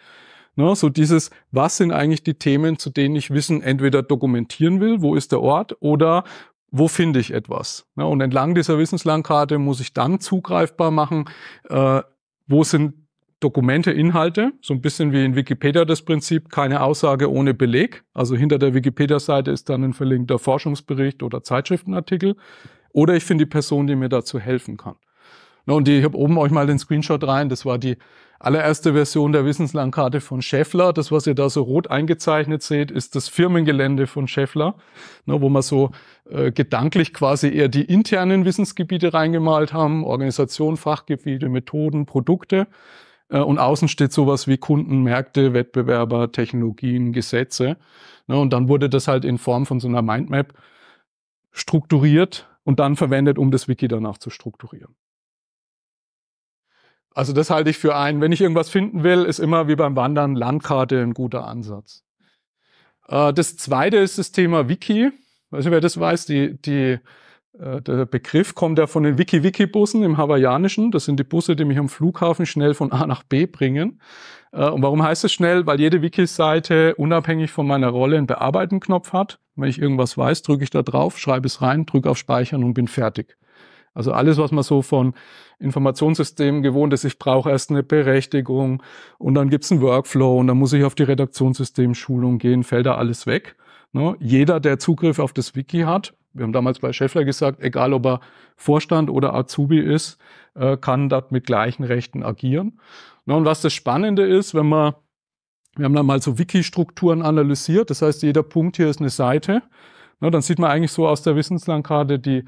Ne, so dieses, was sind eigentlich die Themen, zu denen ich Wissen entweder dokumentieren will, wo ist der Ort, oder wo finde ich etwas. Ne, und entlang dieser Wissenslandkarte muss ich dann zugreifbar machen, äh, wo sind Dokumente, Inhalte, so ein bisschen wie in Wikipedia das Prinzip, keine Aussage ohne Beleg. Also hinter der Wikipedia-Seite ist dann ein verlinkter Forschungsbericht oder Zeitschriftenartikel. Oder ich finde die Person, die mir dazu helfen kann. und ich habe oben euch mal den Screenshot rein, das war die allererste Version der Wissenslandkarte von Scheffler. Das, was ihr da so rot eingezeichnet seht, ist das Firmengelände von Scheffler, wo man so äh, gedanklich quasi eher die internen Wissensgebiete reingemalt haben, Organisation, Fachgebiete, Methoden, Produkte. Äh, und außen steht sowas wie Kunden, Märkte, Wettbewerber, Technologien, Gesetze. Ne? Und dann wurde das halt in Form von so einer Mindmap strukturiert und dann verwendet, um das Wiki danach zu strukturieren. Also das halte ich für ein, wenn ich irgendwas finden will, ist immer wie beim Wandern Landkarte ein guter Ansatz. Äh, das zweite ist das Thema Wiki. Ich weiß nicht, wer das weiß, die, die äh, der Begriff kommt ja von den Wiki-Wiki-Bussen im Hawaiianischen. Das sind die Busse, die mich am Flughafen schnell von A nach B bringen. Äh, und warum heißt es schnell? Weil jede Wiki-Seite unabhängig von meiner Rolle einen Bearbeiten-Knopf hat. Wenn ich irgendwas weiß, drücke ich da drauf, schreibe es rein, drücke auf Speichern und bin fertig. Also alles, was man so von Informationssystemen gewohnt ist, ich brauche erst eine Berechtigung und dann gibt es einen Workflow und dann muss ich auf die Redaktionssystemschulung gehen, fällt da alles weg. Ne? Jeder, der Zugriff auf das Wiki hat, wir haben damals bei Schäffler gesagt, egal ob er Vorstand oder Azubi ist, äh, kann dort mit gleichen Rechten agieren. Na, und was das Spannende ist, wenn man, wir haben dann mal so Wiki-Strukturen analysiert, das heißt, jeder Punkt hier ist eine Seite. Na, dann sieht man eigentlich so aus der Wissenslandkarte die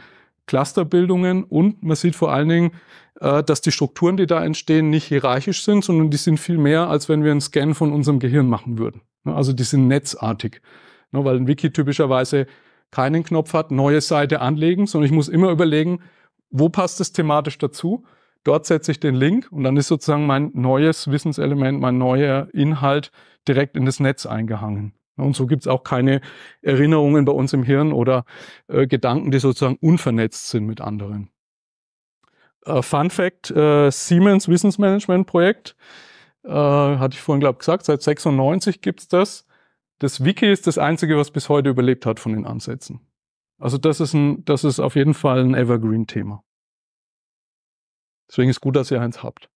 Clusterbildungen und man sieht vor allen Dingen, äh, dass die Strukturen, die da entstehen, nicht hierarchisch sind, sondern die sind viel mehr, als wenn wir einen Scan von unserem Gehirn machen würden. also die sind netzartig. weil ein Wiki typischerweise keinen Knopf hat, neue Seite anlegen, sondern ich muss immer überlegen, wo passt es thematisch dazu. Dort setze ich den Link und dann ist sozusagen mein neues Wissenselement, mein neuer Inhalt direkt in das Netz eingehangen. Und so gibt es auch keine Erinnerungen bei uns im Hirn oder äh, Gedanken, die sozusagen unvernetzt sind mit anderen. Äh, Fun Fact, äh, Siemens Wissensmanagement Projekt, äh, hatte ich vorhin, glaube ich, gesagt, seit 96 gibt es das. Das Wiki ist das einzige, was bis heute überlebt hat von den Ansätzen. Also das ist, ein, das ist auf jeden Fall ein Evergreen-Thema. Deswegen ist gut, dass ihr eins habt.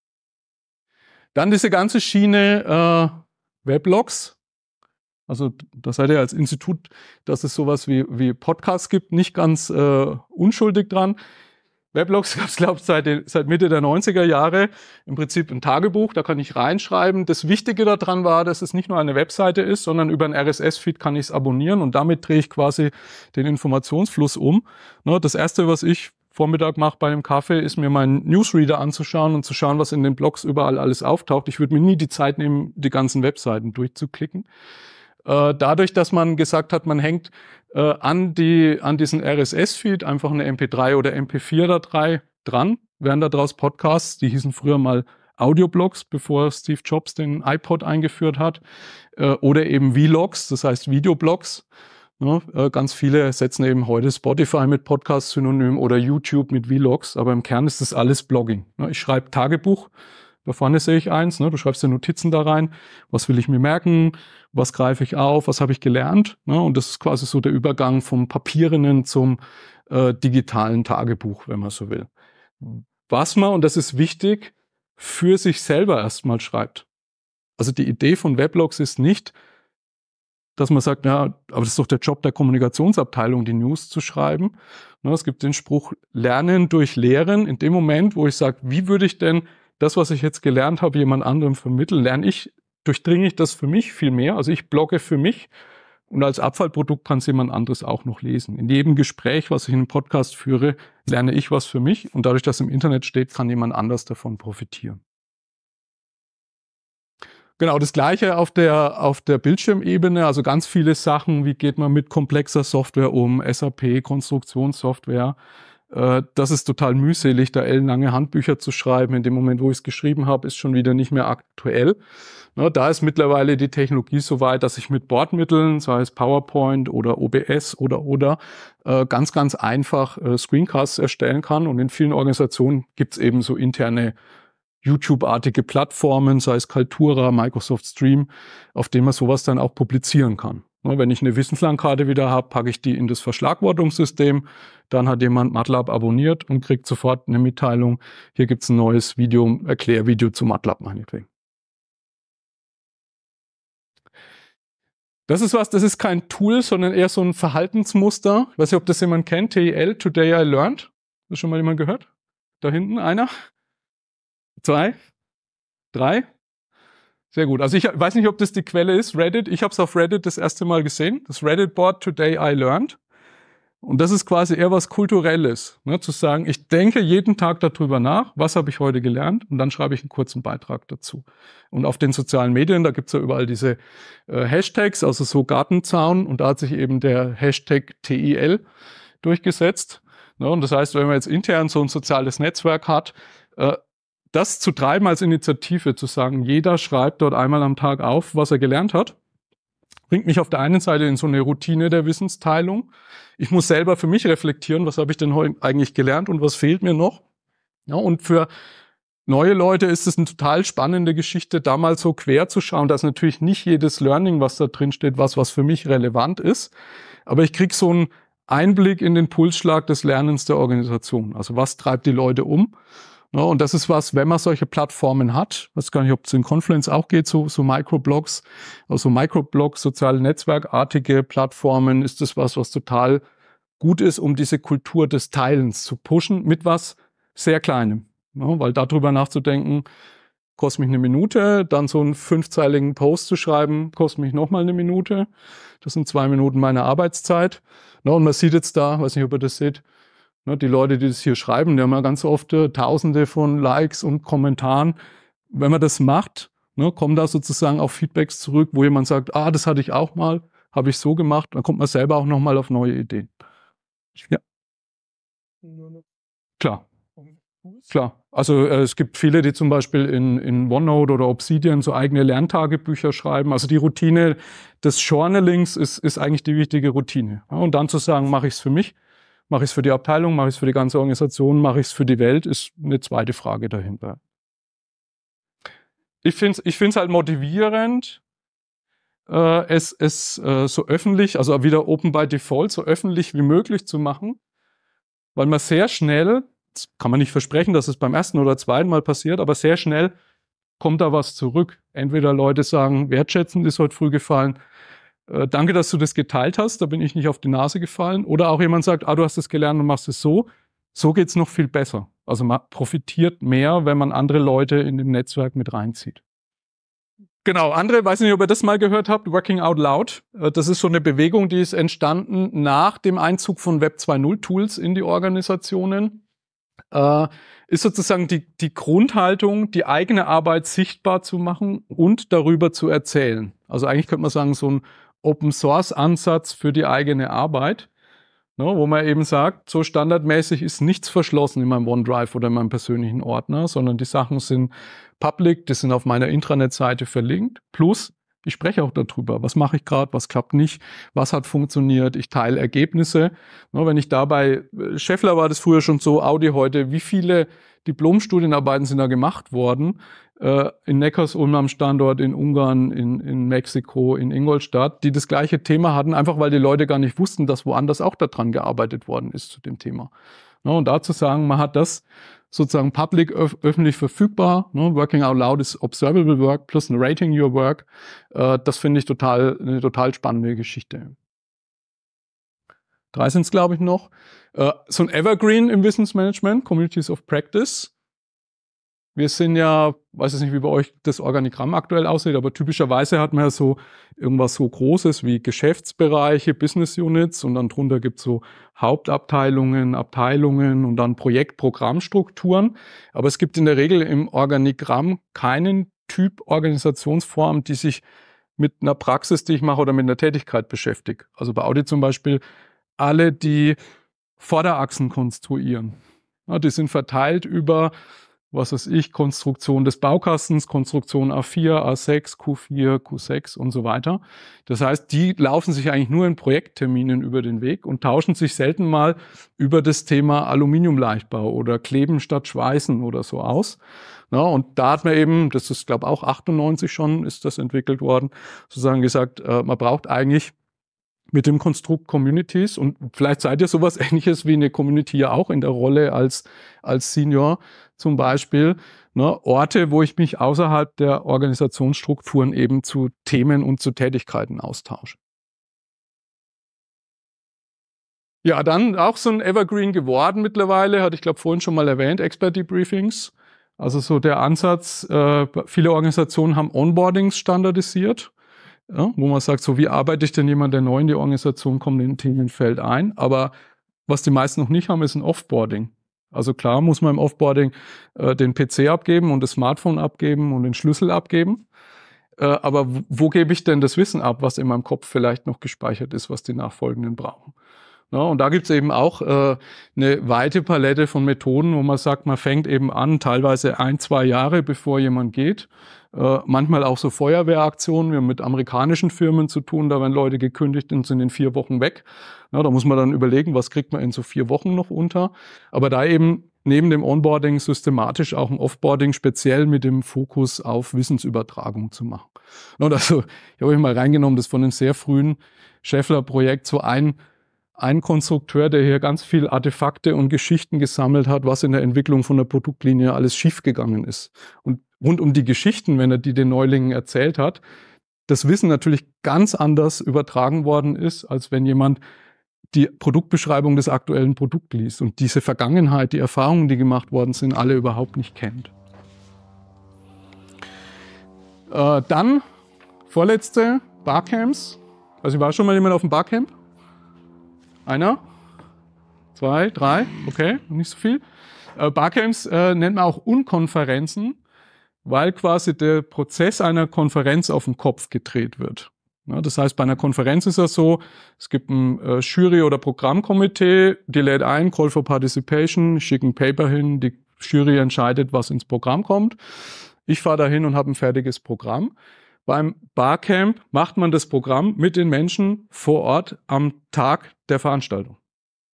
Dann diese ganze Schiene äh, Weblogs. Also da seid ihr als Institut, dass es sowas wie, wie Podcasts gibt, nicht ganz äh, unschuldig dran. Weblogs gab es, glaube ich, seit, seit Mitte der 90er Jahre im Prinzip ein Tagebuch, da kann ich reinschreiben. Das Wichtige daran war, dass es nicht nur eine Webseite ist, sondern über ein RSS-Feed kann ich es abonnieren und damit drehe ich quasi den Informationsfluss um. Ne, das Erste, was ich Vormittag mache bei einem Kaffee, ist mir meinen Newsreader anzuschauen und zu schauen, was in den Blogs überall alles auftaucht. Ich würde mir nie die Zeit nehmen, die ganzen Webseiten durchzuklicken. Äh, dadurch, dass man gesagt hat, man hängt äh, an, die, an diesen RSS-Feed einfach eine MP3 oder MP4-Datei dran, werden daraus Podcasts, die hießen früher mal Audioblogs, bevor Steve Jobs den iPod eingeführt hat, äh, oder eben Vlogs, das heißt Videoblogs. Ja, ne? äh, ganz viele setzen eben heute Spotify mit Podcast synonym oder YouTube mit Vlogs, aber im Kern ist das alles Blogging. Ne? Ich schreibe Tagebuch da vorne sehe ich eins, ne? du schreibst dir Notizen da rein, was will ich mir merken, was greife ich auf, was habe ich gelernt. Ne? Und das ist quasi so der Übergang vom Papierinnen zum äh, digitalen Tagebuch, wenn man so will. Was man, und das ist wichtig, für sich selber erstmal schreibt. Also die Idee von Weblogs ist nicht, dass man sagt, ja, aber das ist doch der Job der Kommunikationsabteilung, die News zu schreiben. Ne? Es gibt den Spruch, Lernen durch Lehren. In dem Moment, wo ich sage, wie würde ich denn das, was ich jetzt gelernt habe, jemand anderem vermitteln, lerne ich, durchdringe ich das für mich viel mehr. Also ich blogge für mich und als Abfallprodukt kann es jemand anderes auch noch lesen. In jedem Gespräch, was ich in einem Podcast führe, lerne ich was für mich und dadurch, dass es im Internet steht, kann jemand anders davon profitieren. Genau, das gleiche auf der, auf der Bildschirmebene, also ganz viele Sachen, wie geht man mit komplexer Software um, SAP, Konstruktionssoftware, äh, das ist total mühselig, da ellenlange Handbücher zu schreiben. In dem Moment, wo ich es geschrieben habe, ist schon wieder nicht mehr aktuell. Na, da ist mittlerweile die Technologie so weit, dass ich mit Bordmitteln, sei es PowerPoint oder OBS oder oder, äh, ganz, ganz einfach äh, Screencasts erstellen kann. Und in vielen Organisationen gibt es eben so interne YouTube-artige Plattformen, sei es Kaltura, Microsoft Stream, auf denen man sowas dann auch publizieren kann. Ne, wenn ich eine Wissenslandkarte wieder habe, packe ich die in das Verschlagwortungssystem. Dann hat jemand MATLAB abonniert und kriegt sofort eine Mitteilung, hier gibt es ein neues Video, Erklärvideo zu MATLAB meinetwegen. Das ist was, das ist kein Tool, sondern eher so ein Verhaltensmuster. Ich weiß nicht, ob das jemand kennt, TEL, Today I Learned. Hat schon mal jemand gehört? Da hinten einer? Zwei? Drei? Sehr gut. Also ich weiß nicht, ob das die Quelle ist, Reddit. Ich habe es auf Reddit das erste Mal gesehen. Das Reddit-Board Today I Learned. Und das ist quasi eher was Kulturelles, ne? zu sagen, ich denke jeden Tag darüber nach, was habe ich heute gelernt und dann schreibe ich einen kurzen Beitrag dazu. Und auf den sozialen Medien, da gibt's ja überall diese äh, Hashtags, also so Gartenzaun und da hat sich eben der Hashtag TIL durchgesetzt. Ne? Und das heißt, wenn man jetzt intern so ein soziales Netzwerk hat, äh, das zu treiben als Initiative, zu sagen, jeder schreibt dort einmal am Tag auf, was er gelernt hat, bringt mich auf der einen Seite in so eine Routine der Wissensteilung. Ich muss selber für mich reflektieren, was habe ich denn eigentlich gelernt und was fehlt mir noch. Ja, und für neue Leute ist es eine total spannende Geschichte, da mal so quer zu schauen, dass natürlich nicht jedes Learning, was da drin steht, was, was für mich relevant ist. Aber ich kriege so einen Einblick in den Pulsschlag des Lernens der Organisation. Also was treibt die Leute um? Ja, ne, und das ist was, wenn man solche Plattformen hat, weiß gar nicht, ob es in Confluence auch geht, so, so Microblogs, also Microblogs, soziale Netzwerkartige Plattformen, ist das was, was total gut ist, um diese Kultur des Teilens zu pushen mit was sehr Kleinem. Ja, ne, weil darüber nachzudenken, kostet mich eine Minute, dann so einen fünfzeiligen Post zu schreiben, kostet mich nochmal eine Minute. Das sind zwei Minuten meiner Arbeitszeit. Ja, ne, und man sieht jetzt da, weiß nicht, ob ihr das seht, Ne, die Leute, die das hier schreiben, die haben ja ganz oft äh, tausende von Likes und Kommentaren. Wenn man das macht, ne, kommen da sozusagen auch Feedbacks zurück, wo jemand sagt, ah, das hatte ich auch mal, habe ich so gemacht. Dann kommt man selber auch nochmal auf neue Ideen. Ja. Klar. Klar. Also äh, es gibt viele, die zum Beispiel in, in OneNote oder Obsidian so eigene Lerntagebücher schreiben. Also die Routine des Journalings ist, ist eigentlich die wichtige Routine. und dann zu sagen, mache ich es für mich Mache ich es für die Abteilung, mache ich es für die ganze Organisation, mache ich es für die Welt, ist eine zweite Frage dahinter. Ich finde es ich find's halt motivierend, äh, es, es äh, so öffentlich, also wieder Open by Default, so öffentlich wie möglich zu machen, weil man sehr schnell, das kann man nicht versprechen, dass es beim ersten oder zweiten Mal passiert, aber sehr schnell kommt da was zurück. Entweder Leute sagen, wertschätzend ist heute früh gefallen, äh, danke, dass du das geteilt hast, da bin ich nicht auf die Nase gefallen. Oder auch jemand sagt, ah, du hast das gelernt und machst es so. So geht es noch viel besser. Also man profitiert mehr, wenn man andere Leute in dem Netzwerk mit reinzieht. Genau, andere, weiß nicht, ob ihr das mal gehört habt, Working Out Loud. Äh, das ist so eine Bewegung, die ist entstanden nach dem Einzug von Web 2.0 Tools in die Organisationen. Äh, ist sozusagen die, die Grundhaltung, die eigene Arbeit sichtbar zu machen und darüber zu erzählen. Also eigentlich könnte man sagen, so ein Open Source Ansatz für die eigene Arbeit, ne, wo man eben sagt, so standardmäßig ist nichts verschlossen in meinem OneDrive oder in meinem persönlichen Ordner, sondern die Sachen sind public, die sind auf meiner Intranet-Seite verlinkt. Plus, ich spreche auch darüber, was mache ich gerade, was klappt nicht, was hat funktioniert, ich teile Ergebnisse. Ne, wenn ich dabei, äh, Scheffler war das früher schon so, Audi heute, wie viele Diplomstudienarbeiten sind da gemacht worden? Äh, in in Neckarsulm am Standort, in Ungarn, in, in Mexiko, in Ingolstadt, die das gleiche Thema hatten, einfach weil die Leute gar nicht wussten, dass woanders auch daran gearbeitet worden ist zu dem Thema. Ne, und da zu sagen, man hat das sozusagen public, öf öffentlich verfügbar. Ne? Working out loud ist observable work plus narrating your work. Äh, das finde ich total, eine total spannende Geschichte. Drei sind es, glaube ich, noch. Äh, so ein Evergreen im Wissensmanagement, Communities of Practice. Wir sind ja, weiß ich nicht, wie bei euch das Organigramm aktuell aussieht, aber typischerweise hat man ja so irgendwas so Großes wie Geschäftsbereiche, Business Units und dann drunter gibt es so Hauptabteilungen, Abteilungen und dann Projektprogrammstrukturen. Aber es gibt in der Regel im Organigramm keinen Typ Organisationsform, die sich mit einer Praxis, die ich mache oder mit einer Tätigkeit beschäftigt. Also bei Audi zum Beispiel alle, die Vorderachsen konstruieren. Ja, die sind verteilt über was weiß ich, Konstruktion des Baukastens, Konstruktion A4, A6, Q4, Q6 und so weiter. Das heißt, die laufen sich eigentlich nur in Projektterminen über den Weg und tauschen sich selten mal über das Thema Aluminiumleichtbau oder Kleben statt Schweißen oder so aus. Ja, und da hat man eben, das ist glaube auch 98 schon, ist das entwickelt worden, sozusagen gesagt, äh, man braucht eigentlich mit dem Konstrukt Communities und vielleicht seid ihr sowas ähnliches wie eine Community ja auch in der Rolle als, als Senior zum Beispiel. Ne, Orte, wo ich mich außerhalb der Organisationsstrukturen eben zu Themen und zu Tätigkeiten austausche. Ja, dann auch so ein Evergreen geworden mittlerweile, hatte ich glaube vorhin schon mal erwähnt, Expert Debriefings. Also so der Ansatz, äh, viele Organisationen haben Onboardings standardisiert ja, wo man sagt, so wie arbeite ich denn jemand, der neu in die Organisation kommt, in den Themenfeld ein. Aber was die meisten noch nicht haben, ist ein Offboarding. Also klar muss man im Offboarding äh, den PC abgeben und das Smartphone abgeben und den Schlüssel abgeben. Äh, aber wo, wo gebe ich denn das Wissen ab, was in meinem Kopf vielleicht noch gespeichert ist, was die Nachfolgenden brauchen? Ja, ne? und da gibt's eben auch äh, eine weite Palette von Methoden, wo man sagt, man fängt eben an, teilweise ein, zwei Jahre bevor jemand geht. Äh, manchmal auch so Feuerwehraktionen. Wir haben mit amerikanischen Firmen zu tun, da werden Leute gekündigt und sind in vier Wochen weg. Ja, ne? da muss man dann überlegen, was kriegt man in so vier Wochen noch unter. Aber da eben neben dem Onboarding systematisch auch ein Offboarding speziell mit dem Fokus auf Wissensübertragung zu machen. Ne? Und also, ich habe euch mal reingenommen, das von dem sehr frühen Scheffler-Projekt so ein ein Konstrukteur, der hier ganz viel Artefakte und Geschichten gesammelt hat, was in der Entwicklung von der Produktlinie alles schiefgegangen ist. Und rund um die Geschichten, wenn er die den Neulingen erzählt hat, das Wissen natürlich ganz anders übertragen worden ist, als wenn jemand die Produktbeschreibung des aktuellen Produkts liest und diese Vergangenheit, die Erfahrungen, die gemacht worden sind, alle überhaupt nicht kennt. Äh, dann vorletzte Barcamps. Also war schon mal jemand auf dem Barcamp? Einer? Zwei? Drei? Okay, nicht so viel. Äh, Barcamps äh, nennt man auch Unkonferenzen, weil quasi der Prozess einer Konferenz auf den Kopf gedreht wird. Ja, das heißt, bei einer Konferenz ist das so, es gibt ein äh, Jury- oder Programmkomitee, die lädt ein, Call for Participation, schicken ein Paper hin, die Jury entscheidet, was ins Programm kommt. Ich fahre dahin und habe ein fertiges Programm. Beim Barcamp macht man das Programm mit den Menschen vor Ort am Tag der Veranstaltung.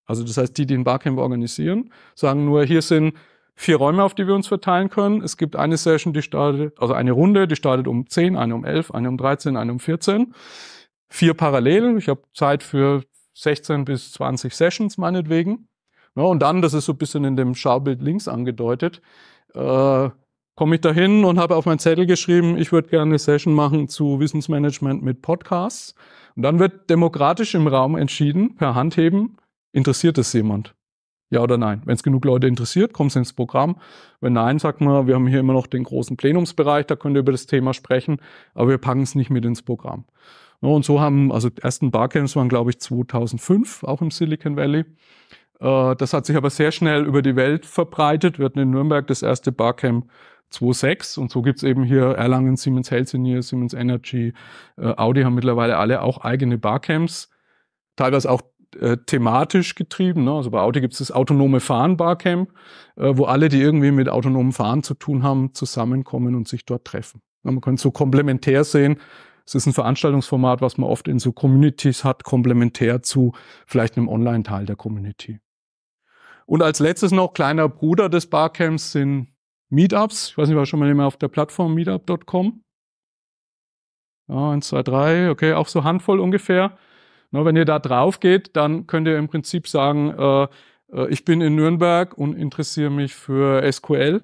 Also das heißt, die, die ein Barcamp organisieren, sagen nur, hier sind vier Räume, auf die wir uns verteilen können. Es gibt eine Session, die startet, also eine Runde, die startet um 10, eine um 11, eine um 13, eine um 14. Vier Parallelen. Ich habe Zeit für 16 bis 20 Sessions meinetwegen. Ja, und dann, das ist so ein bisschen in dem Schaubild links angedeutet, äh, komme ich dahin und habe auf mein Zettel geschrieben, ich würde gerne eine Session machen zu Wissensmanagement mit Podcasts. Und dann wird demokratisch im Raum entschieden, per Handheben, interessiert es jemand? Ja oder nein? Wenn es genug Leute interessiert, kommen sie ins Programm. Wenn nein, sagt man, wir haben hier immer noch den großen Plenumsbereich, da könnt ihr über das Thema sprechen, aber wir packen es nicht mit ins Programm. Und so haben, also die ersten Barcamps waren, glaube ich, 2005, auch im Silicon Valley. Äh, das hat sich aber sehr schnell über die Welt verbreitet. Wir hatten in Nürnberg das erste Barcamp 2.6 und so gibt es eben hier Erlangen, Siemens Helsinier, Siemens Energy, äh, Audi haben mittlerweile alle auch eigene Barcamps, teilweise auch äh, thematisch getrieben. Ne? Also bei Audi gibt es das autonome Fahren Barcamp, äh, wo alle, die irgendwie mit autonomem Fahren zu tun haben, zusammenkommen und sich dort treffen. Ja, man kann es so komplementär sehen. Es ist ein Veranstaltungsformat, was man oft in so Communities hat, komplementär zu vielleicht einem Online-Teil der Community. Und als letztes noch kleiner Bruder des Barcamps sind Meetups. Ich weiß nicht, war schon mal jemand auf der Plattform meetup.com? Ja, eins, zwei, drei, okay, auch so Handvoll ungefähr. Na, wenn ihr da drauf geht, dann könnt ihr im Prinzip sagen, äh, äh ich bin in Nürnberg und interessiere mich für SQL.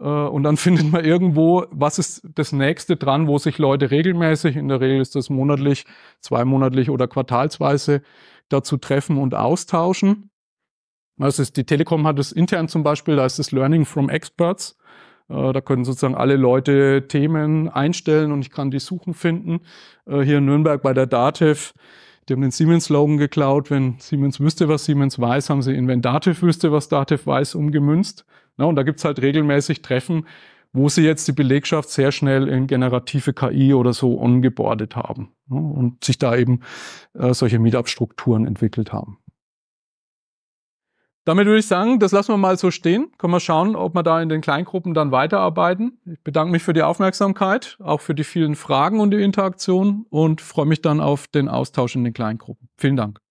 Äh, und dann findet man irgendwo, was ist das nächste dran, wo sich Leute regelmäßig, in der Regel ist das monatlich, zweimonatlich oder quartalsweise, dazu treffen und austauschen. Das ist, die Telekom hat es intern zum Beispiel, da ist das Learning from Experts. Äh, da können sozusagen alle Leute Themen einstellen und ich kann die suchen finden. Äh, hier in Nürnberg bei der Dativ, die haben den Siemens-Slogan geklaut. Wenn Siemens wüsste, was Siemens weiß, haben sie ihn, wenn Dativ wüsste, was Dativ weiß, umgemünzt. und da gibt's halt regelmäßig Treffen, wo sie jetzt die Belegschaft sehr schnell in generative KI oder so ongeboardet haben ne, und sich da eben äh, solche Meetup-Strukturen entwickelt haben. Damit würde ich sagen, das lassen wir mal so stehen. Können wir schauen, ob wir da in den Kleingruppen dann weiterarbeiten. Ich bedanke mich für die Aufmerksamkeit, auch für die vielen Fragen und die Interaktion und freue mich dann auf den Austausch in den Kleingruppen. Vielen Dank.